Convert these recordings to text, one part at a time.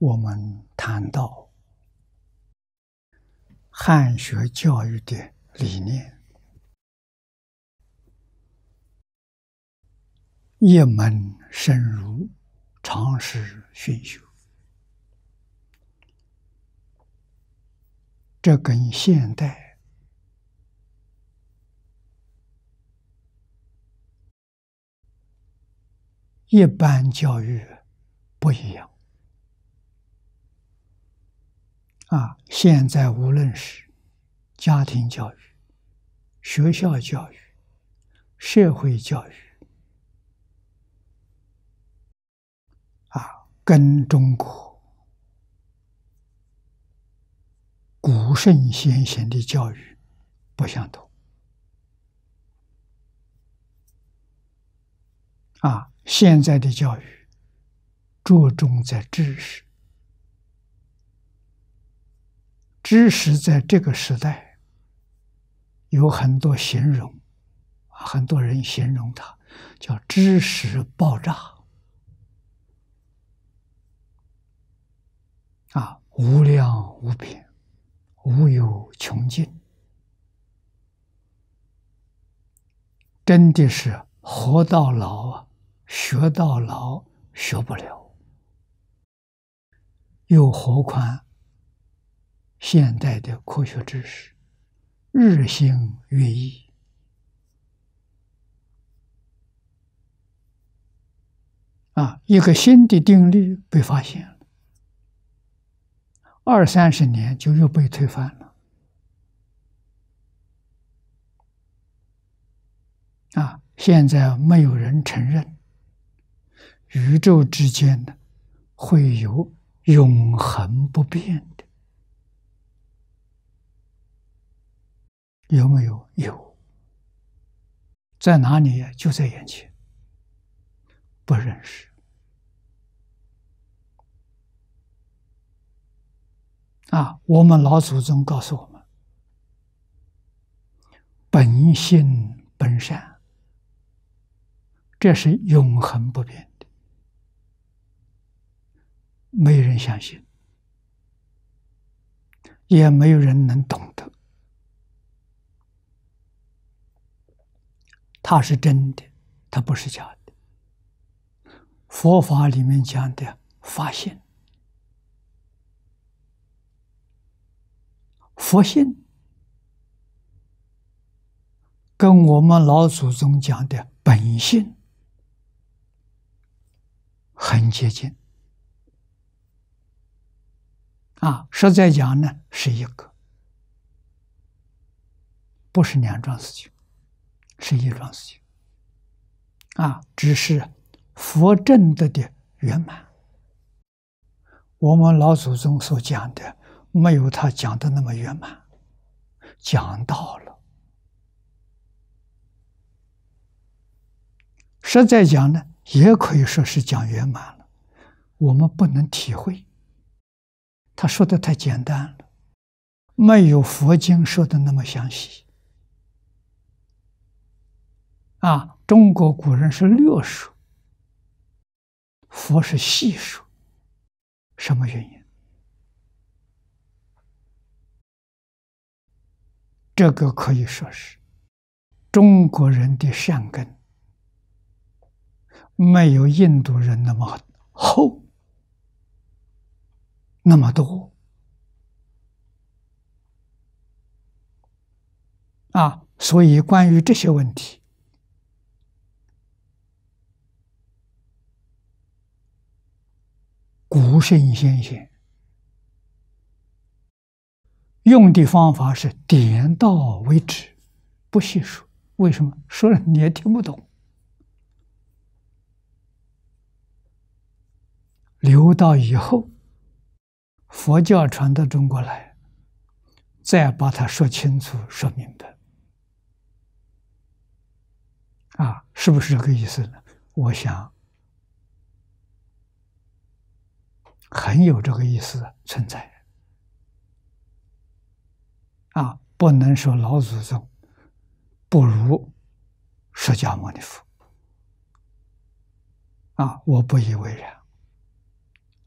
我们谈到汉学教育的理念，一门深入，常识熏修，这跟现代一般教育不一样。啊，现在无论是家庭教育、学校教育、社会教育，啊，跟中国古圣先贤的教育不相同。啊，现在的教育着重在知识。知识在这个时代有很多形容，很多人形容它叫知识爆炸，啊，无量无边，无有穷尽，真的是活到老啊，学到老学不了，又何况。现代的科学知识日新月异啊，一个新的定律被发现了，二三十年就又被推翻了啊！现在没有人承认宇宙之间的会有永恒不变。有没有有？在哪里？就在眼前。不认识。啊，我们老祖宗告诉我们：本性本善，这是永恒不变的。没人相信，也没有人能懂得。它是真的，它不是假的。佛法里面讲的发现，佛性跟我们老祖宗讲的本性很接近。啊，实在讲呢，是一个，不是两桩事情。是一桩事情啊，只是佛证的的圆满。我们老祖宗所讲的，没有他讲的那么圆满，讲到了。实在讲呢，也可以说是讲圆满了。我们不能体会，他说的太简单了，没有佛经说的那么详细。啊，中国古人是略数，佛是细数，什么原因？这个可以说是中国人的善根没有印度人那么厚那么多啊，所以关于这些问题。古圣先贤用的方法是点到为止，不细说。为什么？说了你也听不懂。留到以后，佛教传到中国来，再把它说清楚、说明白。啊，是不是这个意思呢？我想。很有这个意思存在，啊，不能说老祖宗不如释迦牟尼佛，啊，我不以为然。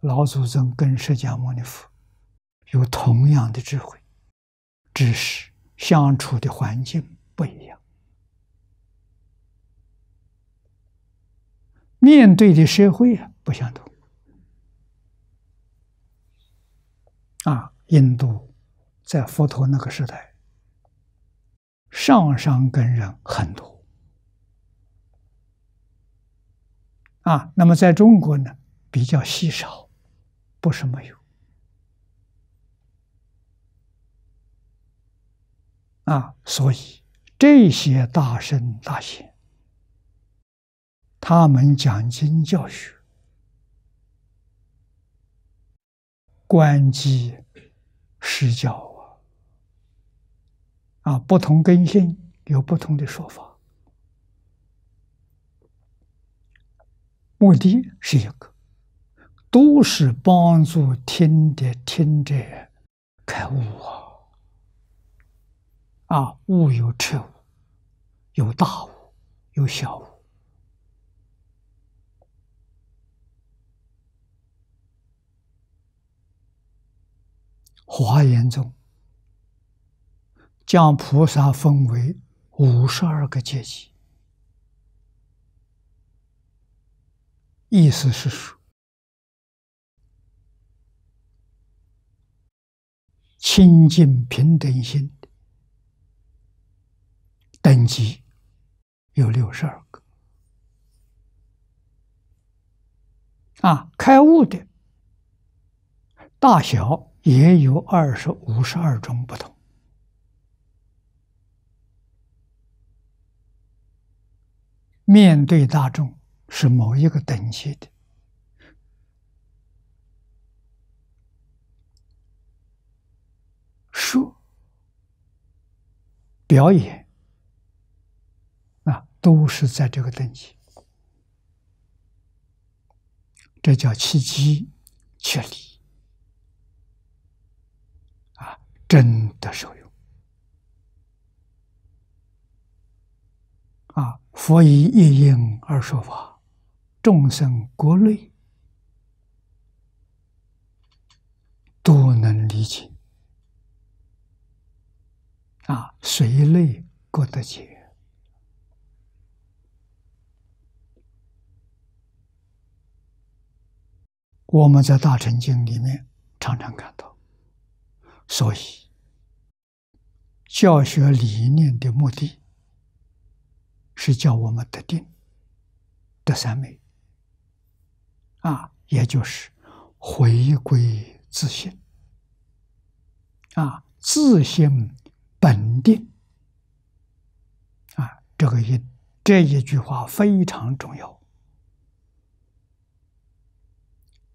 老祖宗跟释迦牟尼佛有同样的智慧、知识，相处的环境不一样，面对的社会啊不相同。啊，印度在佛陀那个时代，上上根人很多。啊，那么在中国呢，比较稀少，不是没有。啊，所以这些大圣大贤，他们讲经教学。观机失教啊，啊，不同根性有不同的说法，目的是一个，都是帮助听的听者开悟啊，啊，悟有彻悟，有大悟，有小悟。华严中将菩萨分为五十二个阶级，意思是说清净平等心的等级有六十二个啊，开悟的大小。也有二十五十二种不同。面对大众是某一个等级的，说、表演，啊，都是在这个等级，这叫契机确立。真的受用啊！佛以一因而说法，众生国内都能理解啊，谁类过得去？我们在《大乘经》里面常常看到，所以。教学理念的目的是叫我们得定、得三昧，啊，也就是回归自信，啊，自信本定，啊，这个一这一句话非常重要。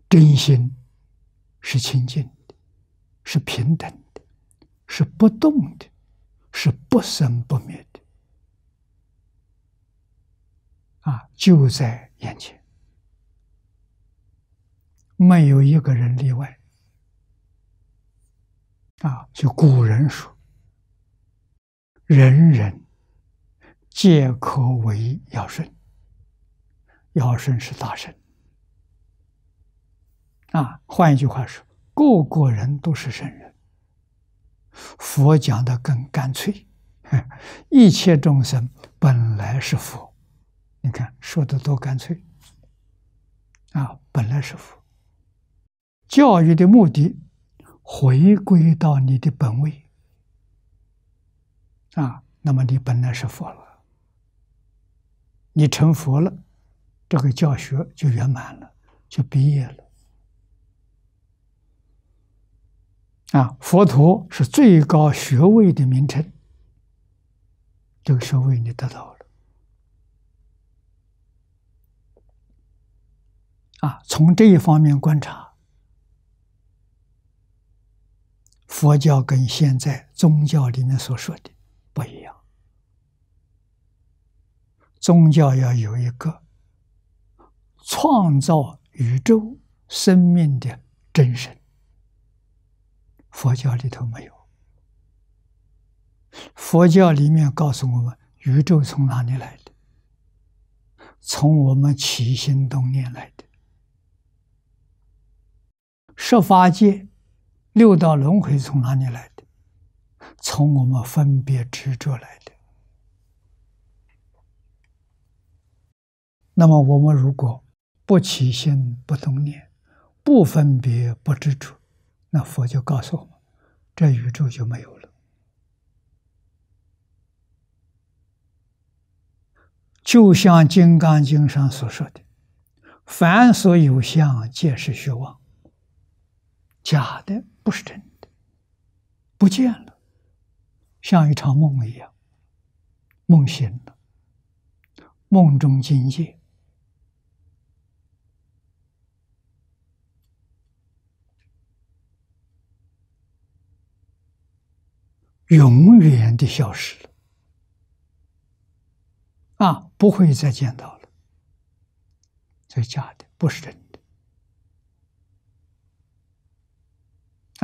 真心是清净的，是平等的，是不动的。是不生不灭的，啊，就在眼前，没有一个人例外，啊，就古人说，人人皆可为尧舜，尧舜是大神。啊，换一句话说，个个人都是圣人。佛讲的更干脆，一切众生本来是佛，你看说的多干脆啊！本来是佛，教育的目的回归到你的本位啊，那么你本来是佛了，你成佛了，这个教学就圆满了，就毕业了。啊，佛陀是最高学位的名称，这个学位你得到了。啊，从这一方面观察，佛教跟现在宗教里面所说的不一样。宗教要有一个创造宇宙生命的真神。佛教里头没有，佛教里面告诉我们，宇宙从哪里来的？从我们起心动念来的。十八界、六道轮回从哪里来的？从我们分别执着来的。那么，我们如果不起心、不动念，不分别、不执着。那佛就告诉我们，这宇宙就没有了。就像《金刚经》上所说的：“凡所有相，皆是虚妄。”假的不是真的，不见了，像一场梦一样，梦醒了，梦中境界。永远的消失了，啊，不会再见到了。这是假的，不是真的。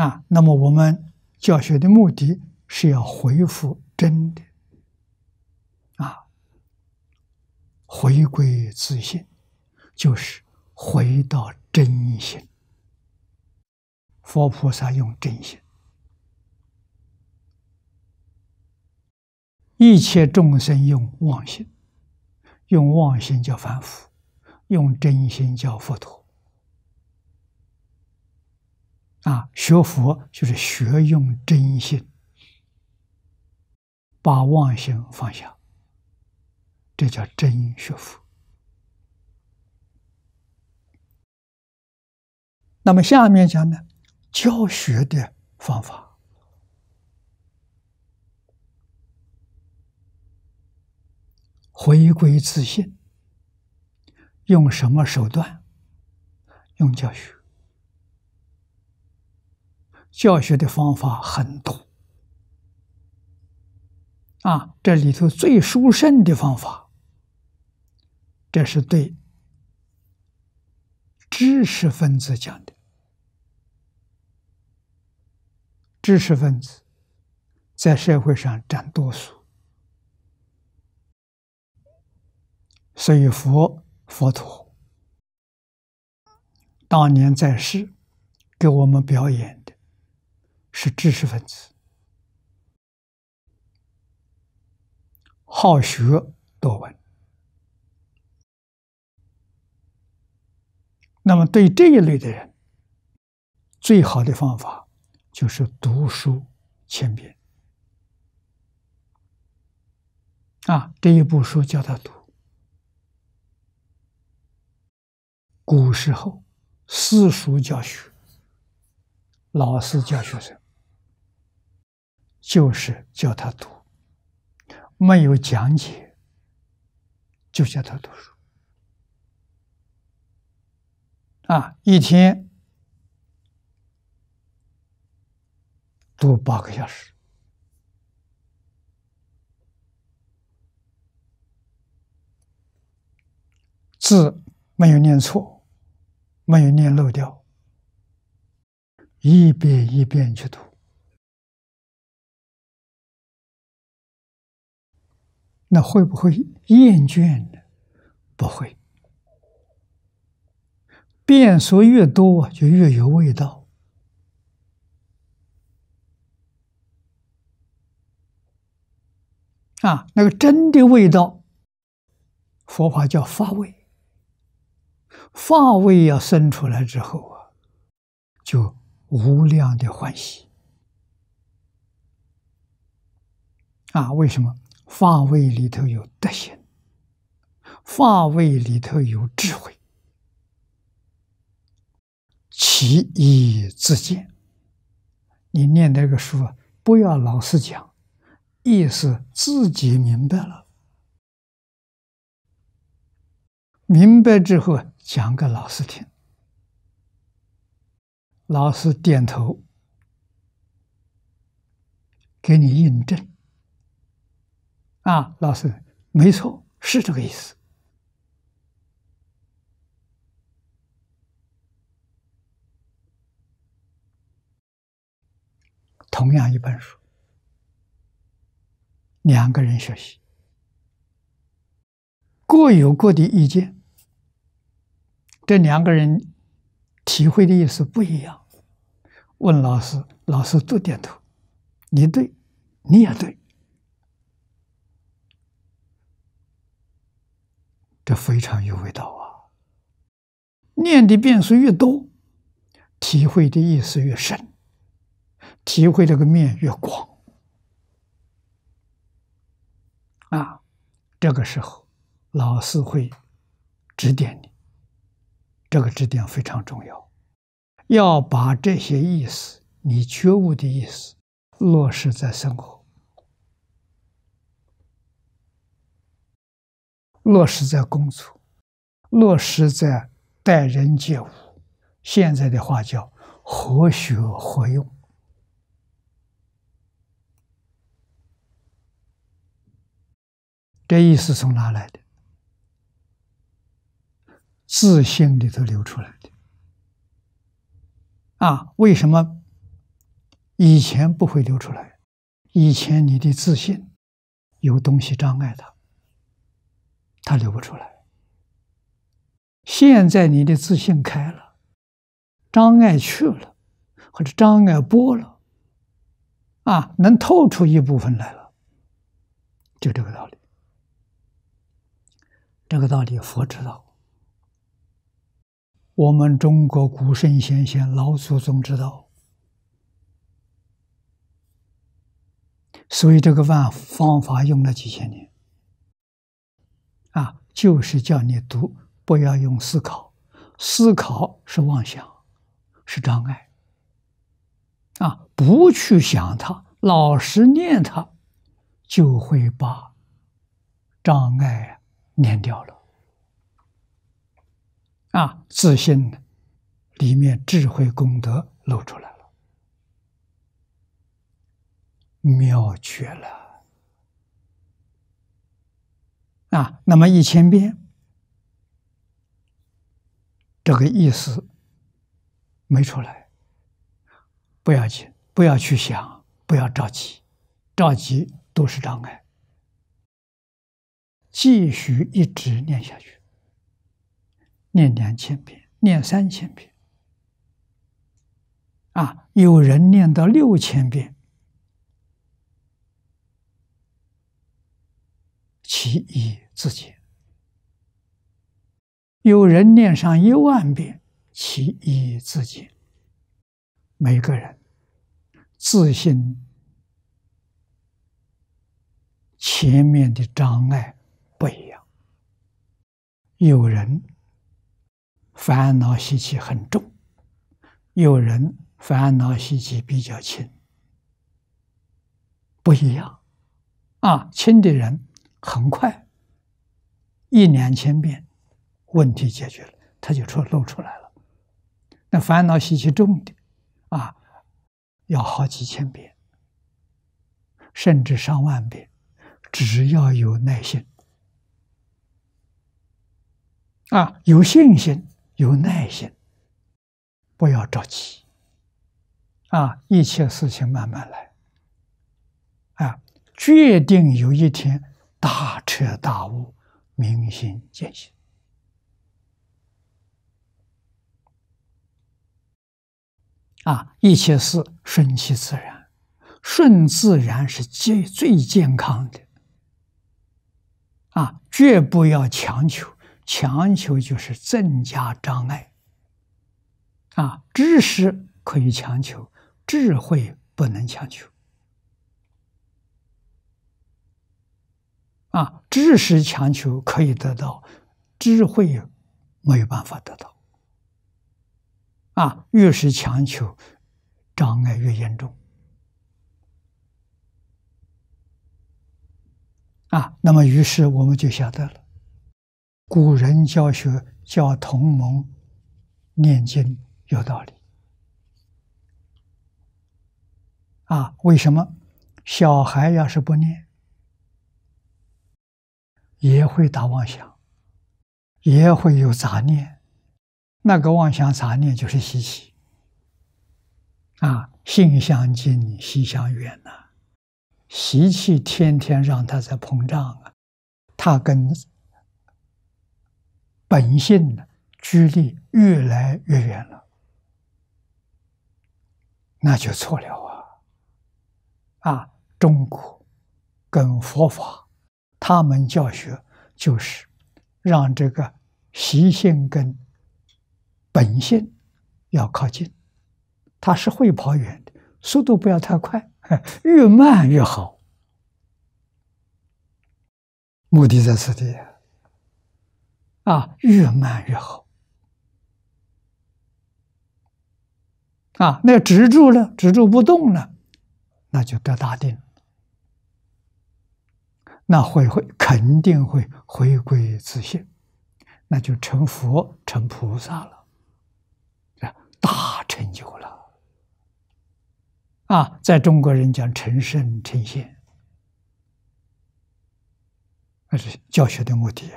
啊，那么我们教学的目的是要恢复真的，啊，回归自信，就是回到真心。佛菩萨用真心。一切众生用妄心，用妄心叫凡夫，用真心叫佛陀。啊，学佛就是学用真心，把妄心放下，这叫真学佛。那么下面讲呢，教学的方法。回归自信，用什么手段？用教学。教学的方法很多，啊，这里头最殊胜的方法，这是对知识分子讲的。知识分子在社会上占多数。所以，佛佛陀当年在世，给我们表演的是知识分子，好学多闻。那么，对这一类的人，最好的方法就是读书千遍。啊，这一部书叫他读。古时候，私塾教学，老师教学生，就是教他读，没有讲解，就教他读书，啊，一天读八个小时，字没有念错。没有念漏掉，一遍一遍去读，那会不会厌倦呢？不会，变数越多就越有味道啊！那个真的味道，佛法叫发味。法味要生出来之后啊，就无量的欢喜。啊，为什么法味里头有德行，法味里头有智慧，其义自见。你念这个书，啊，不要老是讲，意思自己明白了。明白之后啊，讲给老师听，老师点头，给你印证。啊，老师，没错，是这个意思。同样一本书，两个人学习，各有各的意见。这两个人体会的意思不一样，问老师，老师都点头，你对，你也对，这非常有味道啊！念的遍数越多，体会的意思越深，体会这个面越广啊！这个时候，老师会指点你。这个制定非常重要，要把这些意思，你觉悟的意思，落实在生活，落实在工作，落实在待人接物。现在的话叫“活学活用”，这意思从哪来的？自信里头流出来的，啊，为什么以前不会流出来？以前你的自信有东西障碍它，它流不出来。现在你的自信开了，障碍去了，或者障碍剥了，啊，能透出一部分来了，就这个道理。这个道理佛知道。我们中国古圣先贤老祖宗知道，所以这个万方法用了几千年，啊，就是叫你读，不要用思考，思考是妄想，是障碍，啊，不去想它，老实念它，就会把障碍念掉了。啊，自信里面智慧功德露出来了，妙绝了！啊，那么一千遍，这个意思没出来，不要紧，不要去想，不要着急，着急都是障碍，继续一直念下去。念两千遍，念三千遍，啊！有人念到六千遍，其一自解；有人念上一万遍，其一自解。每个人自信，前面的障碍不一样，有人。烦恼习气很重，有人烦恼习气比较轻，不一样。啊，轻的人很快一两千遍，问题解决了，他就出露出来了。那烦恼习气重的啊，要好几千遍，甚至上万遍，只要有耐心啊，有信心。有耐心，不要着急啊！一切事情慢慢来，啊，决定有一天大彻大悟、明心见性啊！一切事顺其自然，顺自然是最最健康的啊，绝不要强求。强求就是增加障碍啊，知识可以强求，智慧不能强求啊。知识强求可以得到，智慧没有办法得到啊。越是强求，障碍越严重啊。那么，于是我们就晓得了。古人教学教同盟念经有道理啊？为什么小孩要是不念，也会打妄想，也会有杂念？那个妄想杂念就是习气啊！心相近，习相远呐。习气天天让他在膨胀啊，他跟。本性呢，距离越来越远了，那就错了啊！啊，中国跟佛法，他们教学就是让这个习性跟本性要靠近，它是会跑远的，速度不要太快，越慢越好，目的在这里。啊，越慢越好。啊，那止住了，止住不动了，那就得大定，那会会肯定会回归自信，那就成佛成菩萨了，大成就了。啊，在中国人讲成圣成仙，那是教学的目的。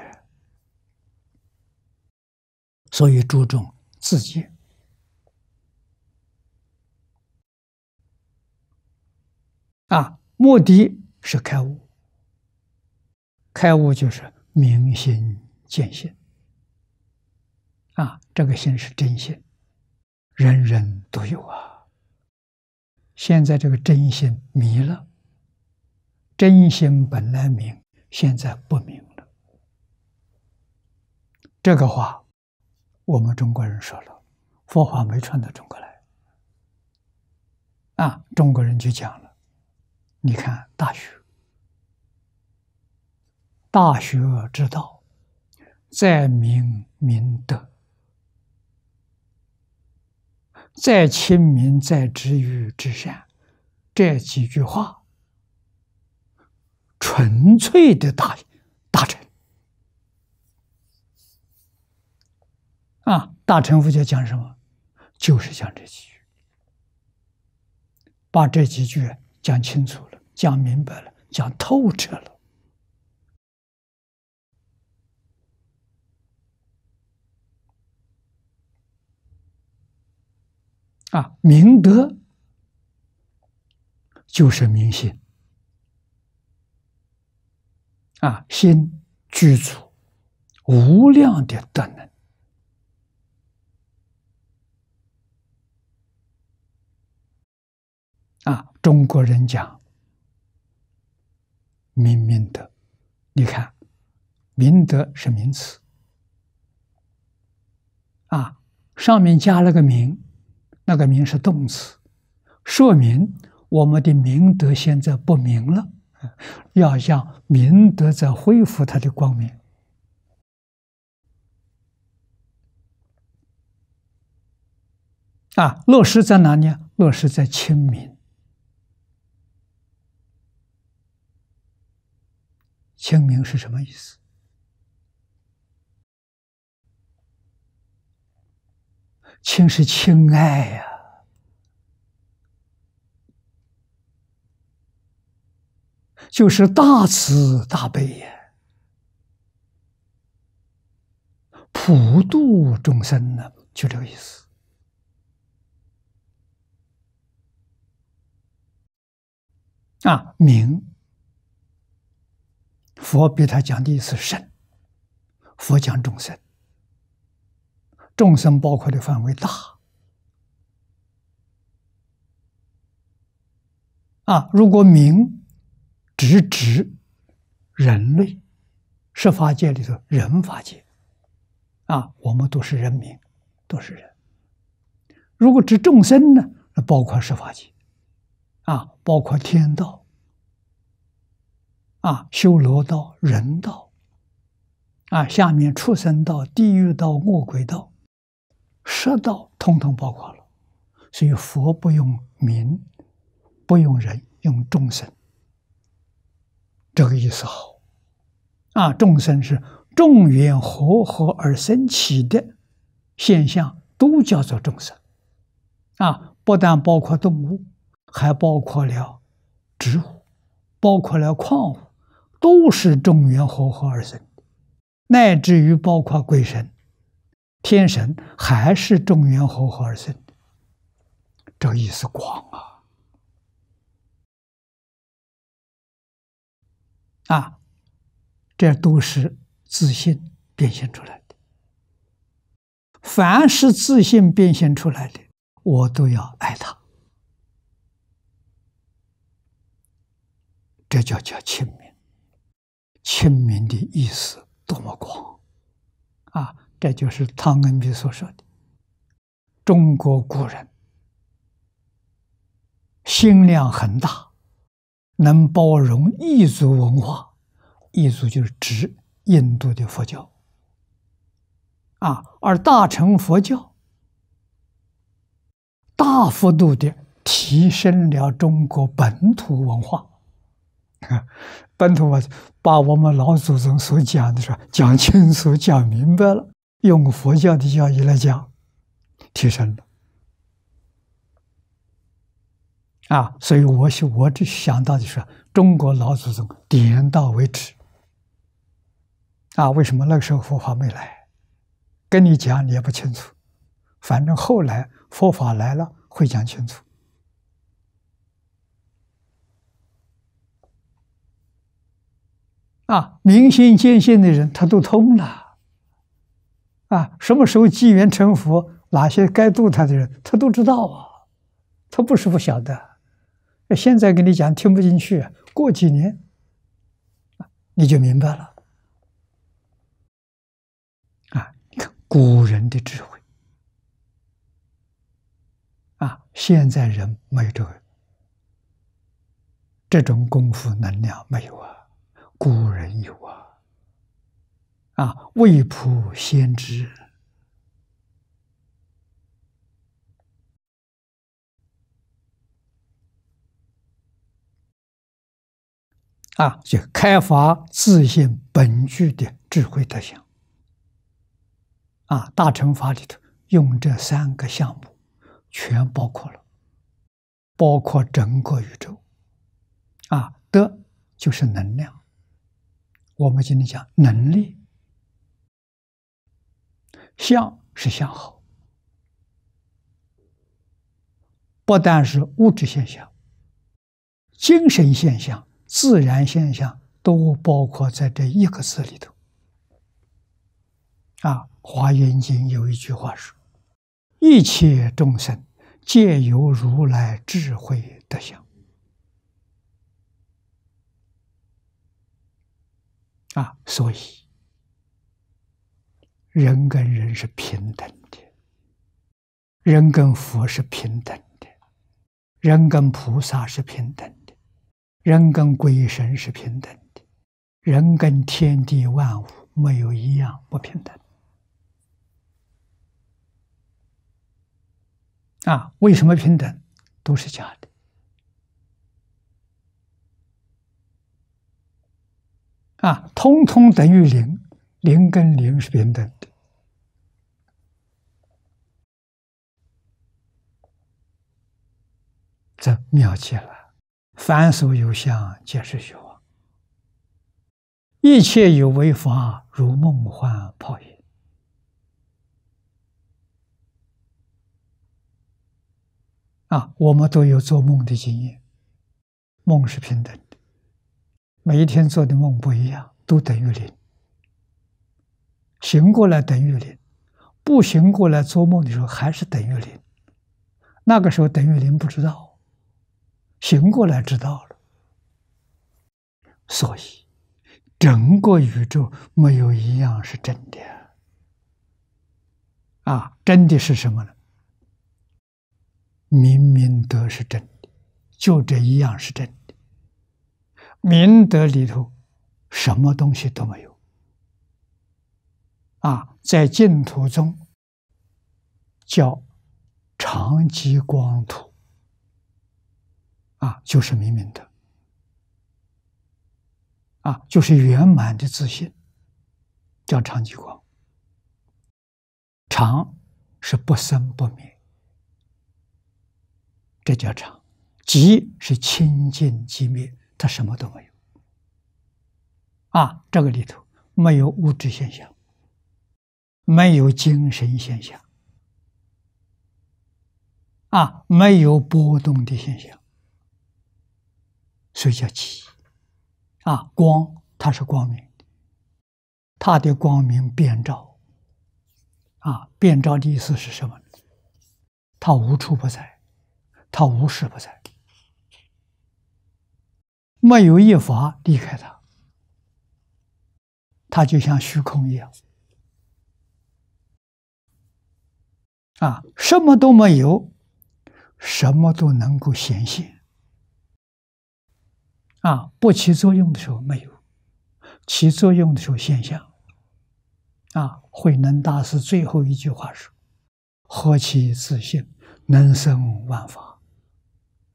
所以注重自己啊，目的是开悟。开悟就是明心见性啊，这个心是真心，人人都有啊。现在这个真心迷了，真心本来明，现在不明了。这个话。我们中国人说了，佛法没传到中国来，啊，中国人就讲了，你看《大学》，《大学之道，在明明德，在亲民，在止于至善》，这几句话，纯粹的大学。啊，大乘佛教讲什么？就是讲这几句，把这几句讲清楚了，讲明白了，讲透彻了。啊，明德就是明心。啊，心具足无量的德能。啊，中国人讲“明明德”，你看，“明德”是名词，啊，上面加了个“明”，那个“明”是动词，说明我们的明德现在不明了，要向明德在恢复它的光明。啊，落实在哪里？落实在清明。清明是什么意思？清是清爱呀，就是大慈大悲呀，普度众生呢，就这个意思。啊，明。佛比他讲的意思深，佛讲众生，众生包括的范围大啊。如果名直指人类，十法界里头人法界啊，我们都是人名，都是人。如果指众生呢，那包括十法界啊，包括天道。啊，修罗道、人道，啊，下面畜生道、地狱道、恶鬼道、十道，通通包括了。所以佛不用名，不用人，用众生。这个意思好。啊，众生是众缘和合而生起的现象，都叫做众生。啊，不但包括动物，还包括了植物，包括了矿物。都是众缘和合而生，乃至于包括鬼神、天神，还是众缘和合而生。这意思广啊！啊，这都是自信变现出来的。凡是自信变现出来的，我都要爱他。这就叫亲密。清明的意思多么广啊！这就是汤恩比所说的，中国古人心量很大，能包容异族文化。异族就是指印度的佛教啊，而大乘佛教大幅度的提升了中国本土文化。啊，本土化把我们老祖宗所讲的是讲清楚讲明白了，用佛教的教义来讲，提升了。啊，所以我想我只想到的是，中国老祖宗点到为止。啊，为什么那个时候佛法没来？跟你讲你也不清楚，反正后来佛法来了会讲清楚。啊，明心见性的人，他都通了。啊，什么时候机缘成佛，哪些该渡他的人，他都知道啊。他不是不晓得，现在跟你讲听不进去，过几年，你就明白了。啊，你看古人的智慧，啊，现在人没有这个这种功夫能量，没有啊。古人有啊，啊，未卜先知，啊，就开发自信本具的智慧德相，啊，大乘法里头用这三个项目全包括了，包括整个宇宙，啊，的，就是能量。我们今天讲能力，相是相好，不但是物质现象、精神现象、自然现象，都包括在这一个字里头。啊，《华严经》有一句话说：“一切众生皆由如来智慧得相。”啊，所以人跟人是平等的，人跟佛是平等的，人跟菩萨是平等的，人跟鬼神是平等的，人跟天地万物没有一样不平等。啊，为什么平等？都是假的。啊，通通等于零，零跟零是平等的，这妙极了。凡所有相，皆是虚妄，一切有为法，如梦幻泡影。啊，我们都有做梦的经验，梦是平等。每一天做的梦不一样，都等于零。醒过来等于零，不醒过来做梦的时候还是等于零。那个时候等于零不知道，醒过来知道了。所以，整个宇宙没有一样是真的。啊，真的是什么呢？明明德是真的，就这一样是真的。明德里头，什么东西都没有。啊，在净土中叫长吉光土。啊，就是明明的，啊，就是圆满的自信，叫长吉光。常是不生不灭，这叫常；吉是清净寂灭。他什么都没有，啊，这个里头没有物质现象，没有精神现象，啊，没有波动的现象，所以叫气，啊，光它是光明，它的光明遍照，啊，遍照的意思是什么？它无处不在，它无时不在。没有一法离开他，他就像虚空一样啊，什么都没有，什么都能够显现啊。不起作用的时候没有，起作用的时候现象。啊，慧能大师最后一句话说：“何其自信，能生万法。”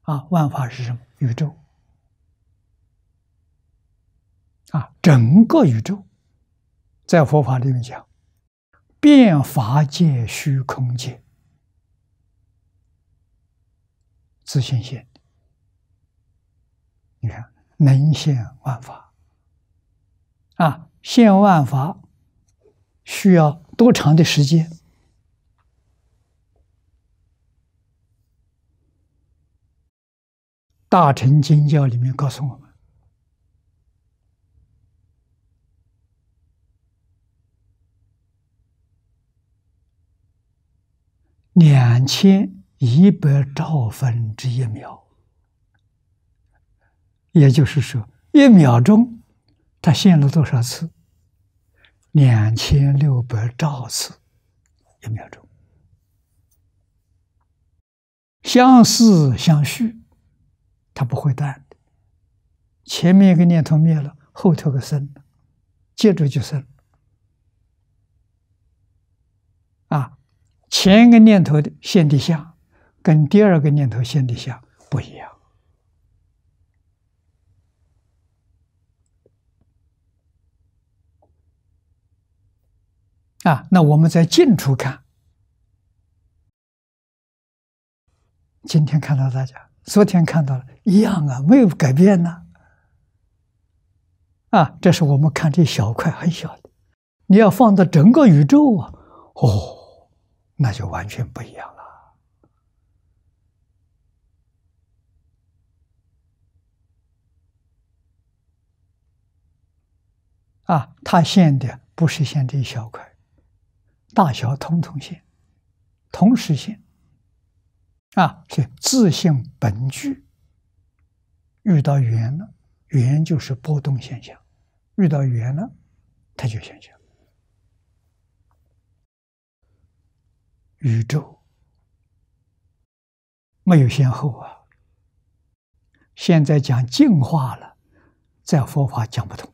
啊，万法是什么？宇宙。啊，整个宇宙，在佛法里面讲，变法界、虚空界，自信心。你看，能现万法啊，现万法需要多长的时间？大乘经教里面告诉我。两千一百兆分之一秒，也就是说，一秒钟它现了多少次？两千六百兆次，一秒钟。相似相续，它不会断的。前面一个念头灭了，后头个生，接着就生。前一个念头的现的相，跟第二个念头现的相不一样。啊，那我们在近处看，今天看到大家，昨天看到了一样啊，没有改变呢。啊，这是我们看这小块很小的，你要放到整个宇宙啊，哦。那就完全不一样了。啊，它现的不是现这一小块，大小通通现，同时现。啊，是自性本具。遇到缘了，缘就是波动现象，遇到缘了，它就现象。宇宙没有先后啊！现在讲进化了，在佛法讲不通，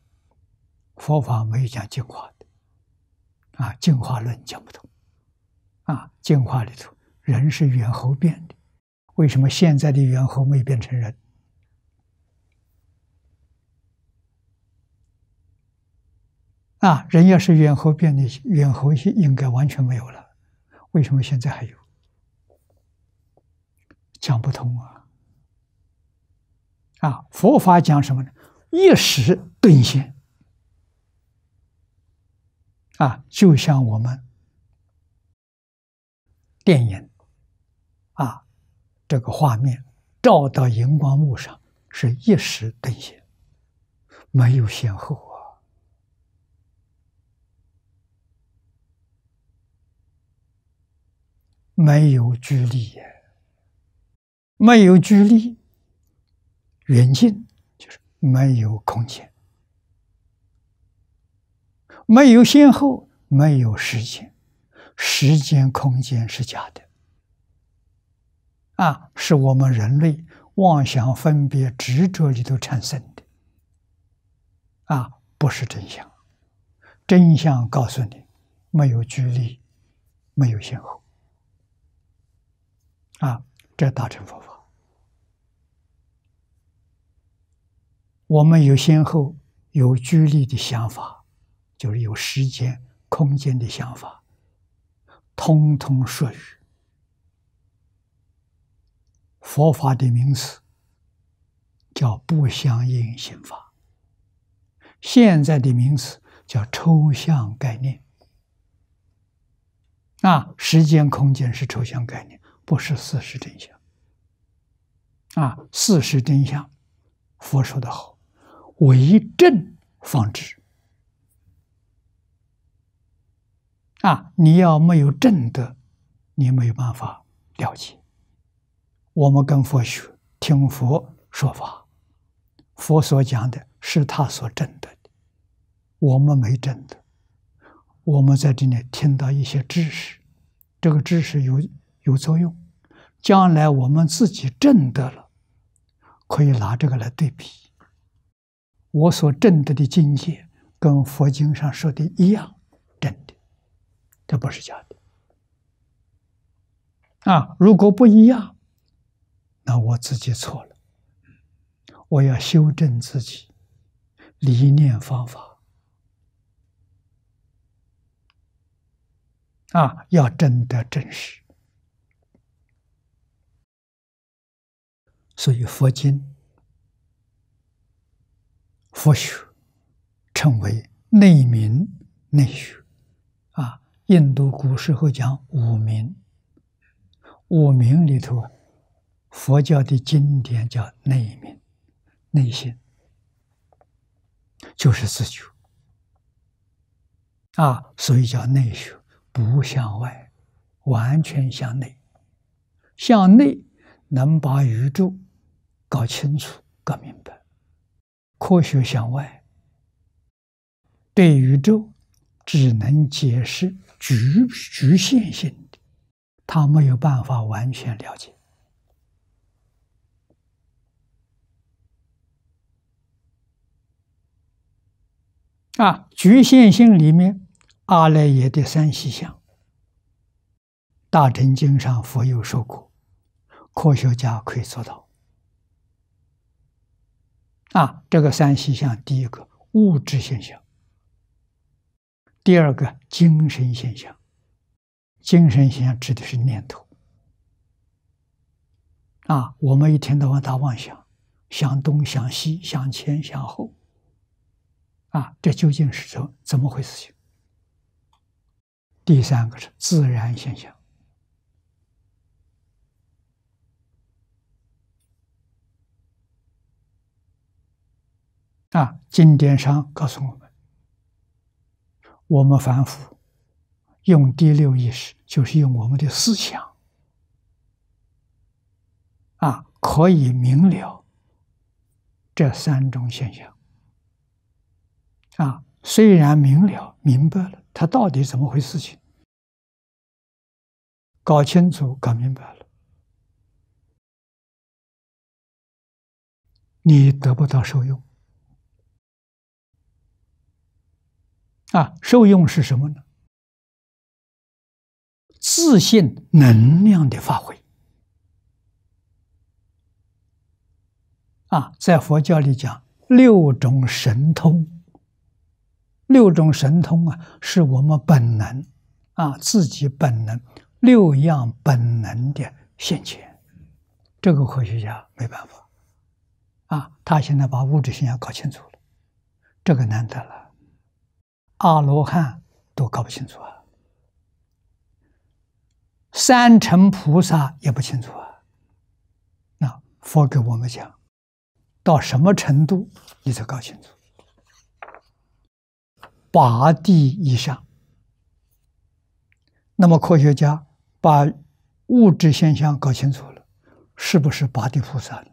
佛法没有讲进化的，啊，进化论讲不通，啊，进化里头人是猿猴变的，为什么现在的猿猴没变成人？啊，人要是猿猴变的，猿猴应该完全没有了。为什么现在还有？讲不通啊！啊，佛法讲什么呢？一时顿现。啊，就像我们电影，啊，这个画面照到荧光幕上，是一时顿现，没有先后。没有距离，没有距离，远近就是没有空间，没有先后，没有时间，时间、空间是假的，啊，是我们人类妄想、分别、执着里头产生的，啊，不是真相，真相告诉你：没有距离，没有先后。啊，这大乘佛法，我们有先后、有距离的想法，就是有时间、空间的想法，通通属于佛法的名词，叫不相应心法。现在的名词叫抽象概念，啊，时间、空间是抽象概念。不是事实真相，啊，事实真相，佛说的好，为正方知，啊，你要没有正德，你没有办法了解。我们跟佛学，听佛说法，佛所讲的是他所证的，我们没证的。我们在这里听到一些知识，这个知识有。有作用，将来我们自己证得了，可以拿这个来对比。我所证得的境界跟佛经上说的一样，真的，这不是假的。啊，如果不一样，那我自己错了，我要修正自己，理念方法啊，要真的真实。所以佛经、佛学称为内明、内学。啊，印度古时候讲五明，五明里头，佛教的经典叫内明，内心就是自觉。啊，所以叫内学，不向外，完全向内，向内能把宇宙。搞清楚，搞明白，科学向外对宇宙只能解释局局限性的，他没有办法完全了解。啊，局限性里面阿赖耶的三细相，《大乘经》上佛有说过，科学家可以做到。啊，这个三现象，第一个物质现象，第二个精神现象，精神现象指的是念头。啊，我们一天到晚打妄想，想东想西，想前想后。啊，这究竟是怎怎么回事？情？第三个是自然现象。啊，经典上告诉我们：，我们反腐，用第六意识，就是用我们的思想，啊，可以明了这三种现象。啊，虽然明了、明白了，他到底怎么回事情，搞清楚、搞明白了，你得不到受用。啊，受用是什么呢？自信能量的发挥。啊，在佛教里讲六种神通，六种神通啊，是我们本能，啊，自己本能六样本能的现前。这个科学家没办法，啊，他现在把物质现象搞清楚了，这个难得了。阿罗汉都搞不清楚啊，三乘菩萨也不清楚啊。那佛给我们讲，到什么程度你才搞清楚？八地以上。那么科学家把物质现象搞清楚了，是不是八地菩萨？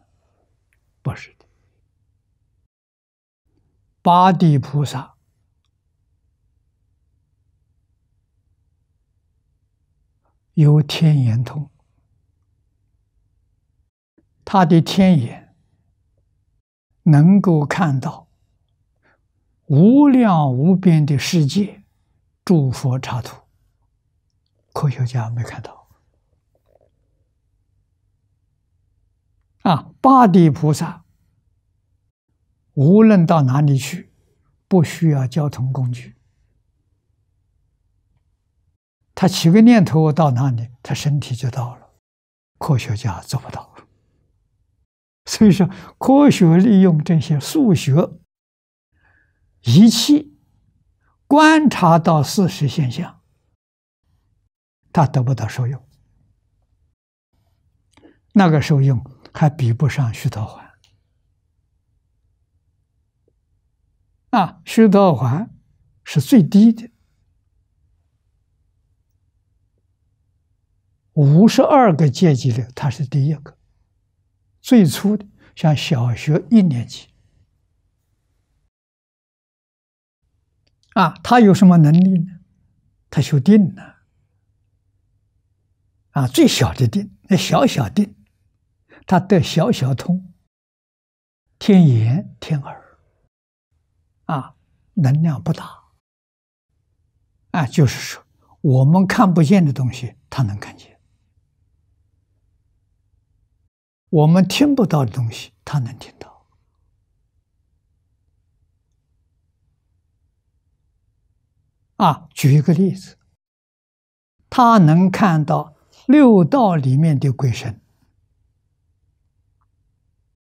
不是的，八地菩萨。有天眼通，他的天眼能够看到无量无边的世界，诸佛刹土。科学家没看到啊！八地菩萨无论到哪里去，不需要交通工具。他起个念头，我到哪里，他身体就到了。科学家做不到，所以说，科学利用这些数学仪器观察到事实现象，他得不到受用。那个受用还比不上虚陀环啊！虚陀环是最低的。五十二个阶级的，他是第一个，最初的，像小学一年级。啊，他有什么能力呢？他修定呢。啊，最小的定，那小小定，他得小小通。天眼天耳。啊，能量不大。啊，就是说我们看不见的东西，他能看见。我们听不到的东西，他能听到。啊，举一个例子，他能看到六道里面的鬼神。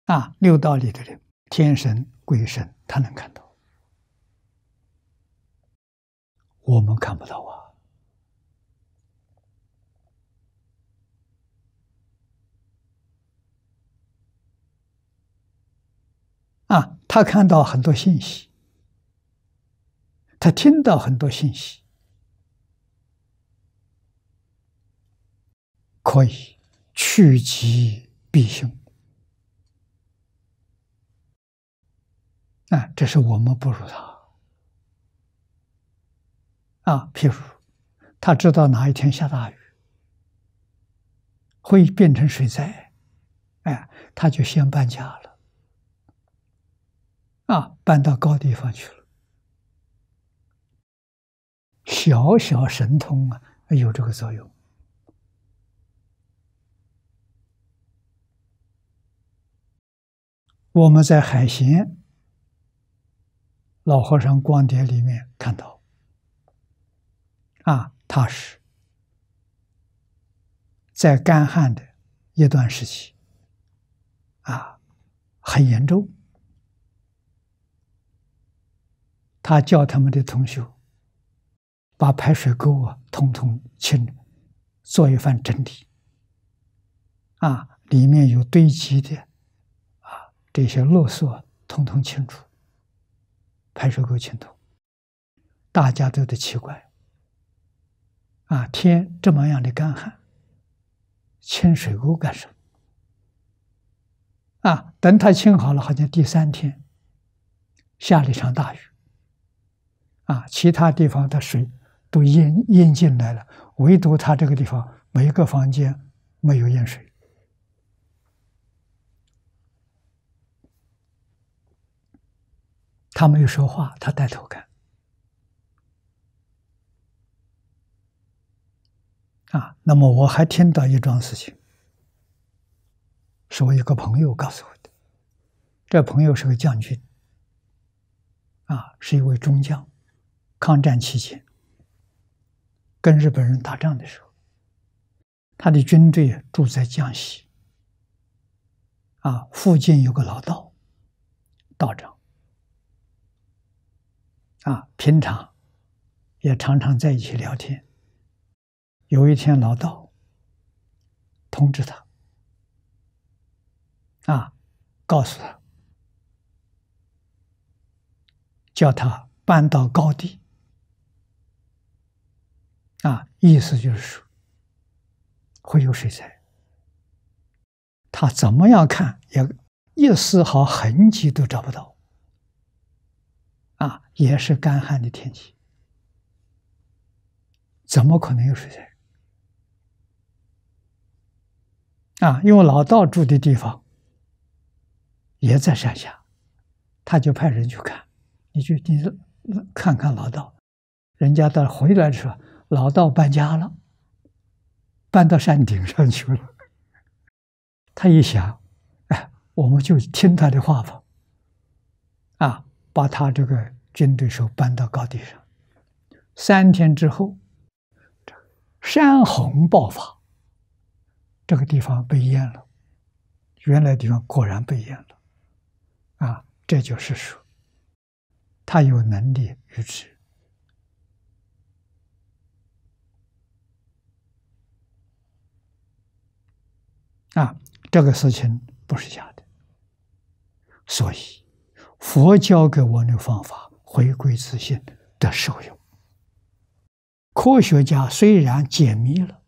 啊，六道里的人，天神、鬼神，他能看到，我们看不到啊。啊，他看到很多信息，他听到很多信息，可以趋吉避凶。啊，这是我们不如他。啊，譬如他知道哪一天下大雨，会变成水灾，哎，他就先搬家了。啊，搬到高地方去了，小小神通啊，有这个作用。我们在海贤老和尚光碟里面看到，啊，他是，在干旱的一段时期，啊，很严重。他叫他们的同学把排水沟啊，通通清，做一番整理。啊，里面有堆积的，啊，这些落索通通清除，排水沟清除。大家都在奇怪，啊，天这么样的干旱，清水沟干什么？啊，等他清好了，好像第三天下了一场大雨。啊，其他地方的水都淹淹进来了，唯独他这个地方每一个房间没有淹水。他没有说话，他带头干。啊，那么我还听到一桩事情，是我一个朋友告诉我的。这朋友是个将军，啊，是一位中将。抗战期间，跟日本人打仗的时候，他的军队住在江西。啊，附近有个老道，道长。啊，平常也常常在一起聊天。有一天，老道通知他，啊，告诉他，叫他搬到高地。啊，意思就是说会有水灾。他怎么样看也一丝毫痕迹都找不到，啊，也是干旱的天气，怎么可能有水灾？啊，因为老道住的地方也在山下，他就派人去看，你去，你看看老道，人家到回来的时候。老道搬家了，搬到山顶上去了。他一想，哎，我们就听他的话吧。啊，把他这个军队说搬到高地上。三天之后，山洪爆发，这个地方被淹了，原来地方果然被淹了。啊，这就是说，他有能力预知。啊，这个事情不是假的，所以佛教给我的方法，回归自信的受用。科学家虽然解密了，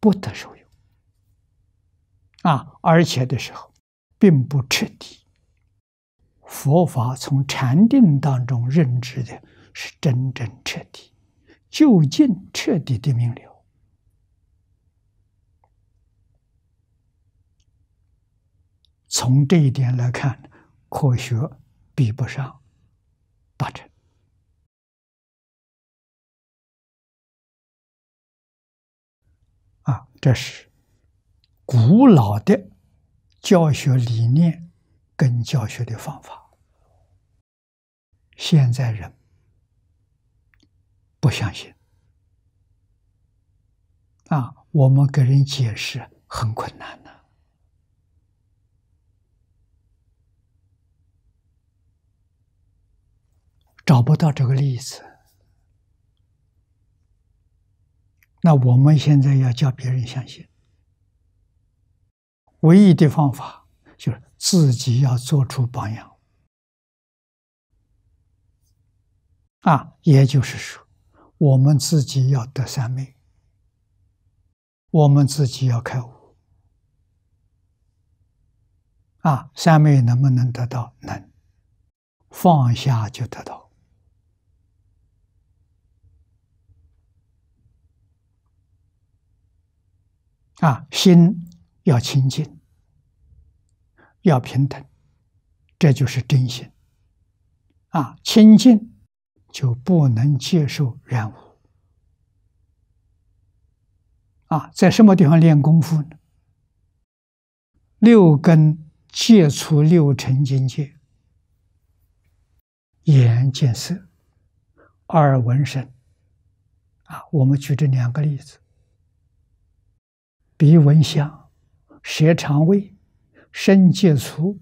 不得受用啊，而且的时候并不彻底。佛法从禅定当中认知的是真正彻底、究竟彻底的明了。从这一点来看，科学比不上大成啊！这是古老的教学理念跟教学的方法，现在人不相信啊，我们给人解释很困难。找不到这个例子，那我们现在要叫别人相信，唯一的方法就是自己要做出榜样。啊，也就是说，我们自己要得三昧，我们自己要开悟。啊，三昧能不能得到？能，放下就得到。啊，心要清净，要平等，这就是真心。啊，清净就不能接受染污。啊，在什么地方练功夫呢？六根接触六尘境界，眼见色，耳闻声。啊，我们举这两个例子。鼻闻香，舌尝味，身接触，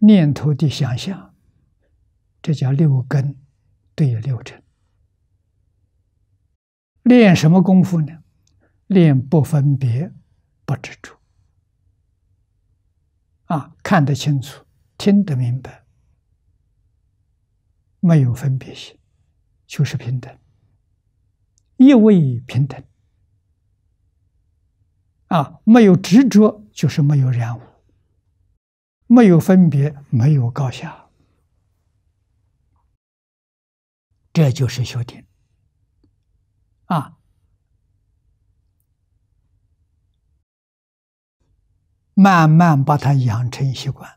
念头的想象，这叫六根对六尘。练什么功夫呢？练不分别、不执着。啊，看得清楚，听得明白，没有分别心，就是平等，一味平等。啊，没有执着就是没有染污，没有分别，没有高下，这就是修定。啊，慢慢把它养成习惯，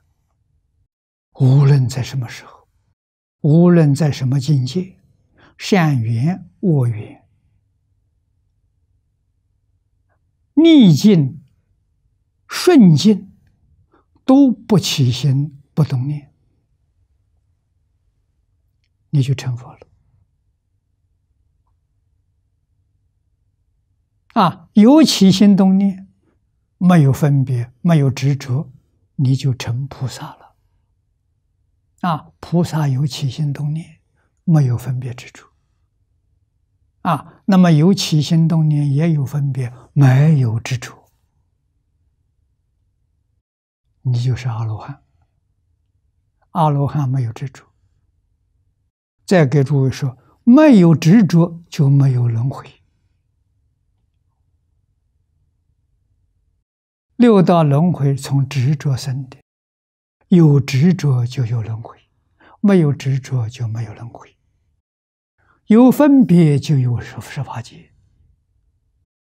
无论在什么时候，无论在什么境界，善缘恶缘。逆境、顺境都不起心、不动念，你就成佛了。啊，有起心动念，没有分别、没有执着，你就成菩萨了。啊，菩萨有起心动念，没有分别执着。啊，那么有起心动念，也有分别，没有执着，你就是阿罗汉。阿罗汉没有执着。再给诸位说，没有执着就没有轮回，六道轮回从执着生的，有执着就有轮回，没有执着就没有轮回。有分别就有十十法界，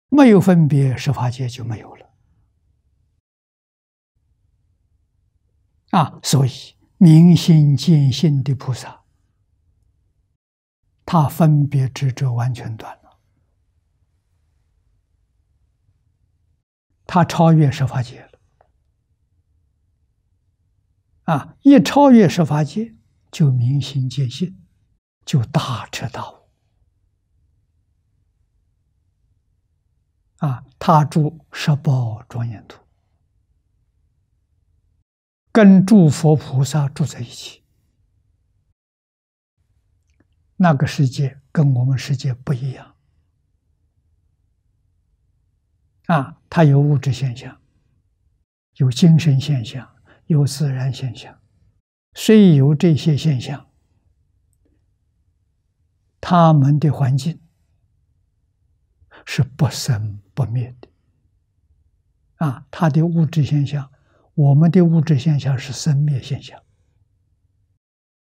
没有分别，十法界就没有了。啊，所以明心见性的菩萨，他分别执着完全断了，他超越十法界了。啊，一超越十法界，就明心见性。就大彻大悟啊！他住十宝庄严土，跟诸佛菩萨住在一起。那个世界跟我们世界不一样啊！它有物质现象，有精神现象，有自然现象，虽有这些现象。他们的环境是不生不灭的，啊，他的物质现象，我们的物质现象是生灭现象，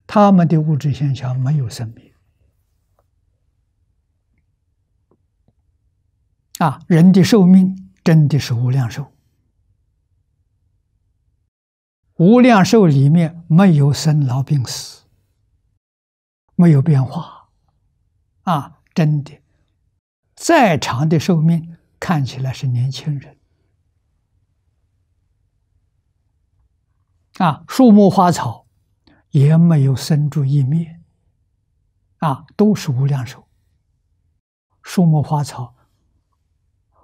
他们的物质现象没有生命，啊，人的寿命真的是无量寿，无量寿里面没有生老病死，没有变化。啊，真的，再长的寿命看起来是年轻人。啊，树木花草也没有生住灭，啊，都是无量寿。树木花草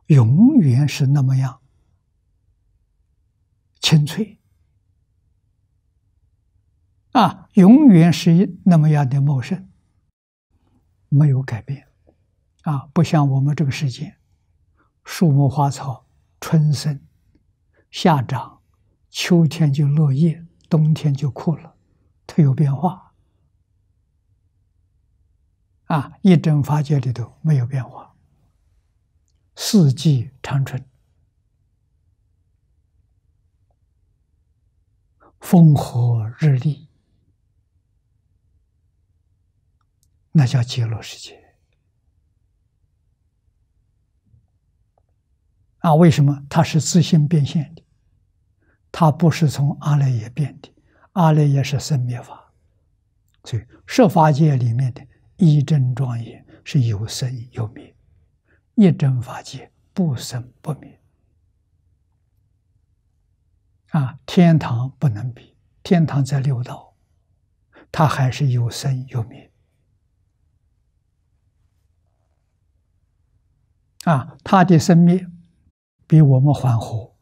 永远是那么样青翠，啊，永远是那么样的茂盛。没有改变，啊，不像我们这个世界，树木花草春生，夏长，秋天就落叶，冬天就枯了，它有变化，啊，一真法界里头没有变化，四季长春，风和日丽。那叫极乐世界啊？为什么它是自性变现的？它不是从阿赖耶变的，阿赖耶是生灭法。所以，设法界里面的一真庄严是有生有灭，一真法界不生不灭。啊，天堂不能比，天堂在六道，它还是有生有灭。啊，他的生命比我们缓和，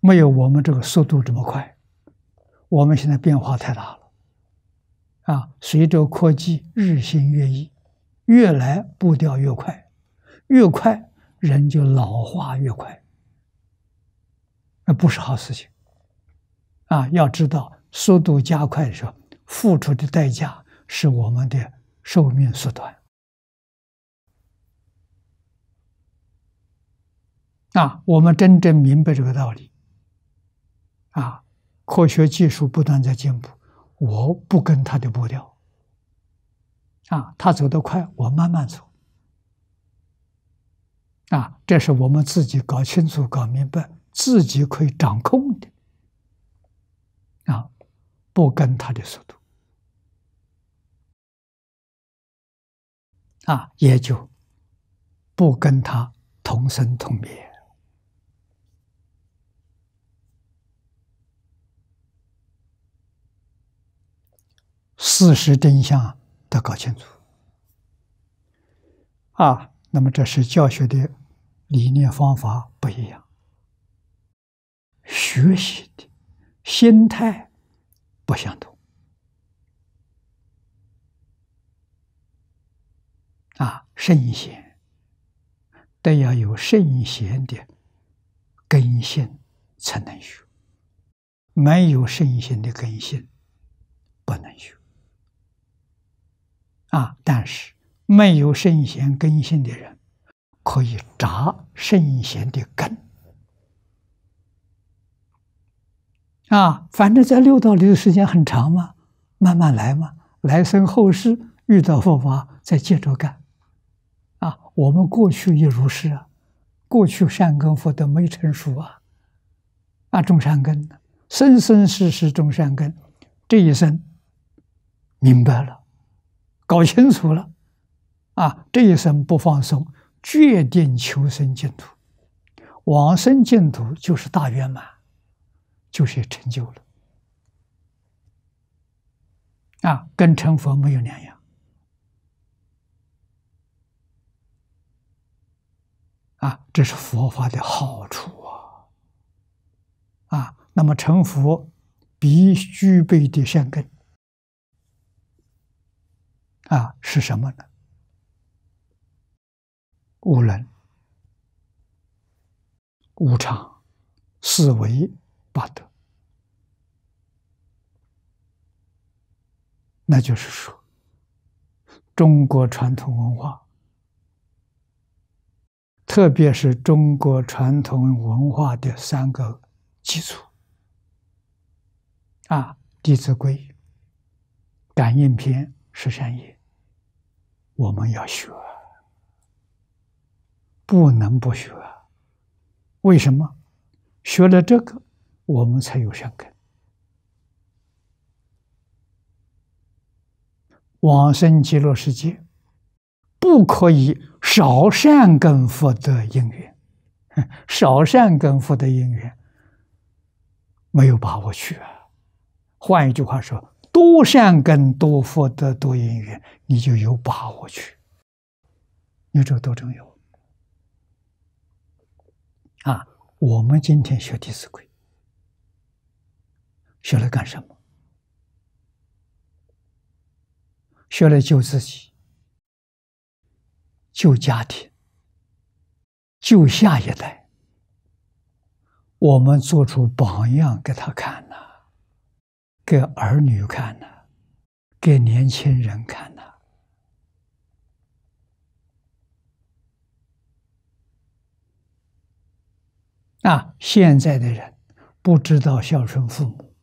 没有我们这个速度这么快。我们现在变化太大了，啊，随着科技日新月异，越来步调越快，越快人就老化越快，那不是好事情。啊，要知道速度加快的时候，付出的代价是我们的寿命缩短。啊，我们真正明白这个道理，啊，科学技术不断在进步，我不跟他的步调，啊，他走得快，我慢慢走，啊，这是我们自己搞清楚、搞明白、自己可以掌控的，啊，不跟他的速度，啊，也就不跟他同生同灭。事实真相都搞清楚啊！那么这是教学的理念、方法不一样，学习的心态不相同啊。圣贤都要有圣贤的根性才能学，没有圣贤的根性不能学。啊！但是没有圣贤根性的人，可以扎圣贤的根。啊，反正，在六道里的时间很长嘛，慢慢来嘛。来生后世遇到佛法，再接着干。啊，我们过去也如是啊，过去善根福德没成熟啊，啊，种善根生生世世种善根，这一生明白了。搞清楚了，啊，这一生不放松，决定求生净土，往生净土就是大圆满，就是成就了，啊，跟成佛没有两样，啊，这是佛法的好处啊，啊，那么成佛必具备的善根。啊，是什么呢？无能、五常、四维八德，那就是说，中国传统文化，特别是中国传统文化的三个基础啊，《弟子规》、《感应篇》、《十善业》。我们要学，不能不学。为什么？学了这个，我们才有善根。往生极乐世界，不可以少善根福德因缘。少善根福德因缘，没有把握去啊。换一句话说。多善根，多福德，多因缘，你就有把握去。你这多重要啊！我们今天学《弟子规》，学来干什么？学来救自己，救家庭，救下一代。我们做出榜样给他看呢。给儿女看呐，给年轻人看呐。啊，现在的人不知道孝顺父母，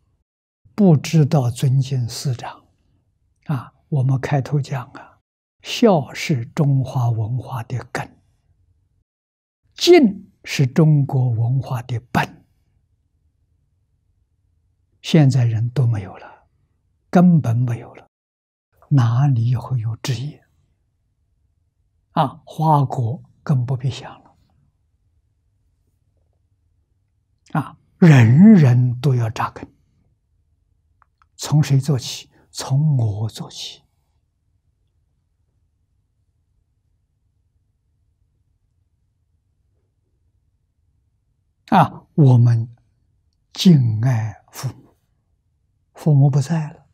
不知道尊敬师长。啊，我们开头讲啊，孝是中华文化的根，敬是中国文化的本。现在人都没有了，根本没有了，哪里会有职业？啊，花果更不必想了。啊，人人都要扎根，从谁做起？从我做起。啊，我们敬爱父母。父母不在了，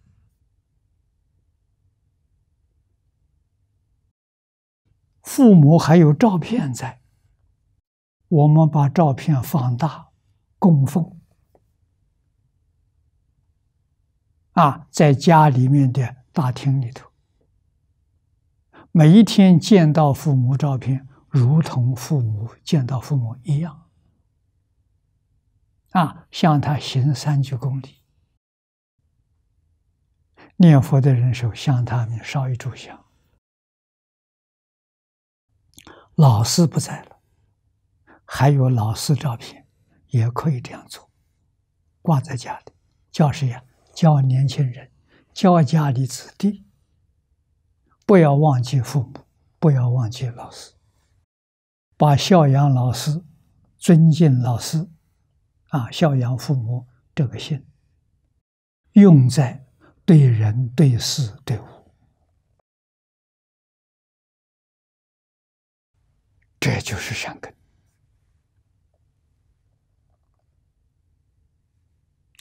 父母还有照片在。我们把照片放大，供奉，啊，在家里面的大厅里头，每一天见到父母照片，如同父母见到父母一样，啊，向他行三鞠躬礼。念佛的人手向他们烧一炷香。老师不在了，还有老师照片，也可以这样做，挂在家里。教谁呀？教年轻人，教家里子弟，不要忘记父母，不要忘记老师，把孝养老师、尊敬老师，啊，孝养父母这个心，用在。对人、对事、对物，这就是善根。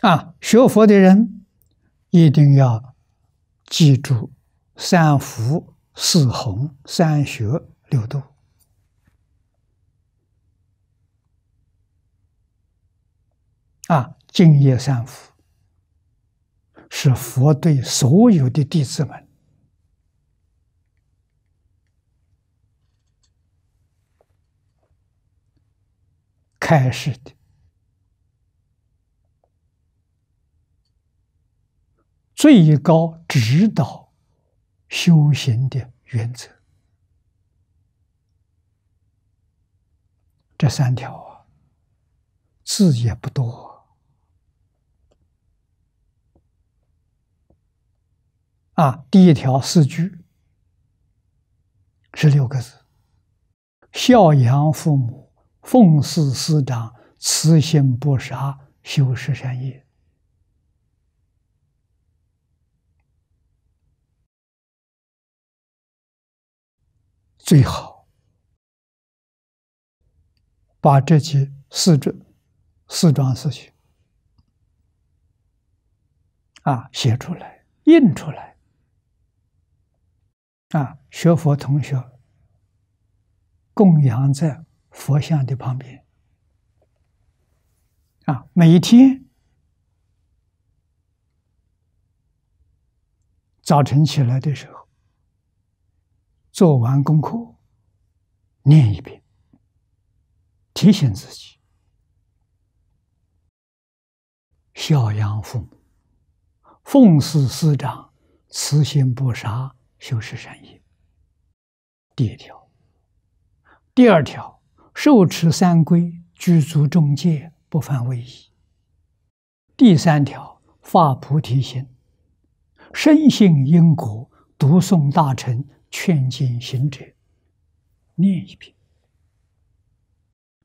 啊，学佛的人一定要记住三福、四弘、三学六度。啊，敬业三福。是佛对所有的弟子们开始的最高指导修行的原则，这三条啊，字也不多。啊，第一条四句，十六个字：孝养父母，奉事师长，慈心不杀，修十善业。最好把这句四句四桩事情啊写出来，印出来。啊，学佛同学供养在佛像的旁边。啊，每一天早晨起来的时候，做完功课，念一遍，提醒自己：孝养父母，奉事师长，慈心不杀。修持善业。第一条，第二条，受持三规，具足众戒，不犯威仪。第三条，发菩提心，深信因果，读诵大乘，劝进行者，念一遍。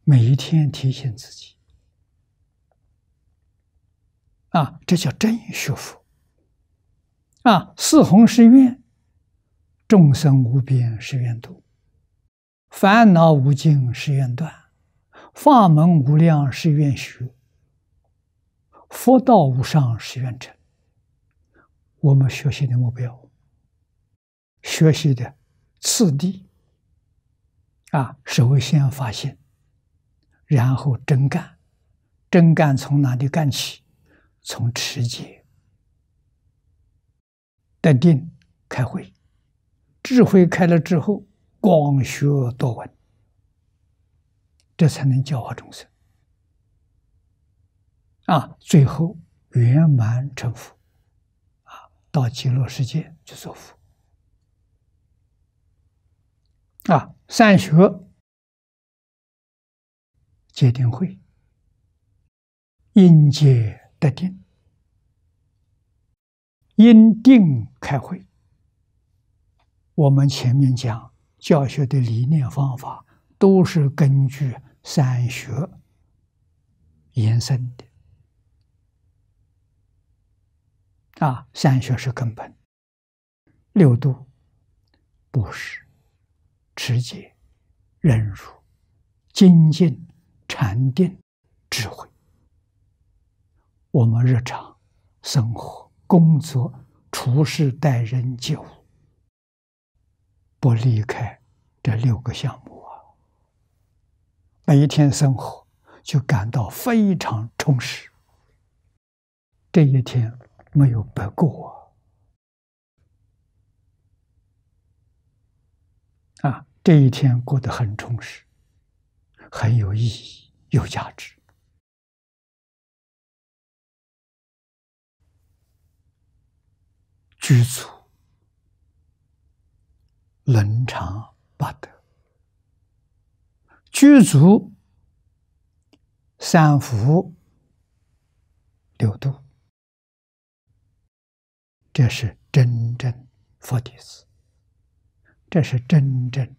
每一天提醒自己。啊，这叫真学佛。啊，四弘誓愿。众生无边是愿度，烦恼无尽是愿断，法门无量是愿学，佛道无上是愿成。我们学习的目标、学习的次第啊，首先发现，然后真干，真干从哪里干起？从持戒、待定、开会。智慧开了之后，广学多闻，这才能教化众生啊！最后圆满成佛，啊，到极乐世界去做佛啊！善学、结定、会应结得定，因定开会。我们前面讲教学的理念方法，都是根据三学延伸的。啊，三学是根本，六度、布施、持戒、忍辱、精进、禅定、智慧，我们日常生活、工作、处事、待人、接物，不离开这六个项目啊，每天生活就感到非常充实。这一天没有白过啊！啊，这一天过得很充实，很有意义，有价值，知足。伦常八德，具足三福六度，这是真正佛弟子，这是真正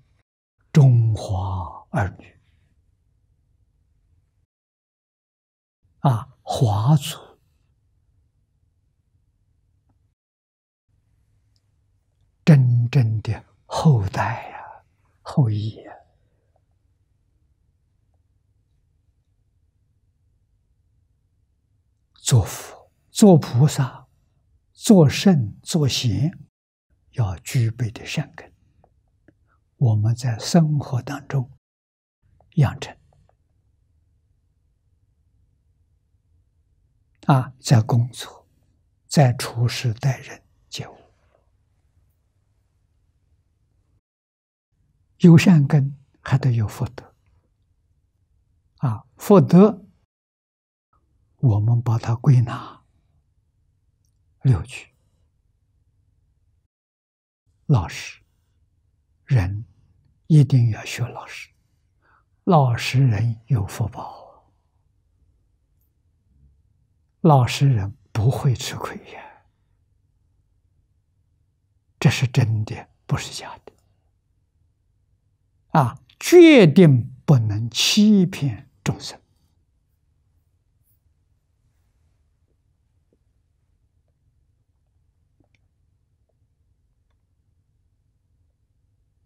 中华儿女，啊，华族真正的。后代呀，后裔呀，做佛、做菩萨、做圣、做贤，要具备的善根，我们在生活当中养成。啊，在工作，在处事待人。有善根，还得有福德啊！福德，我们把它归纳六句：老实人一定要学老实，老实人有福报，老实人不会吃亏呀，这是真的，不是假的。啊，决定不能欺骗众生！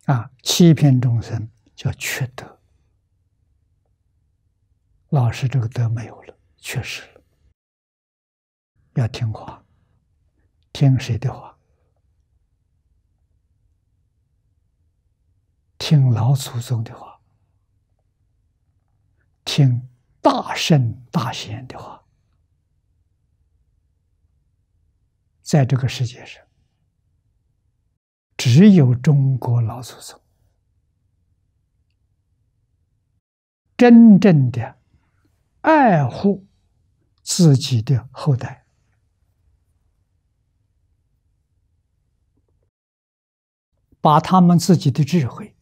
啊，欺骗众生叫缺德。老师，这个德没有了，缺失了。要听话，听谁的话？听老祖宗的话，听大圣大贤的话，在这个世界上，只有中国老祖宗真正的爱护自己的后代，把他们自己的智慧。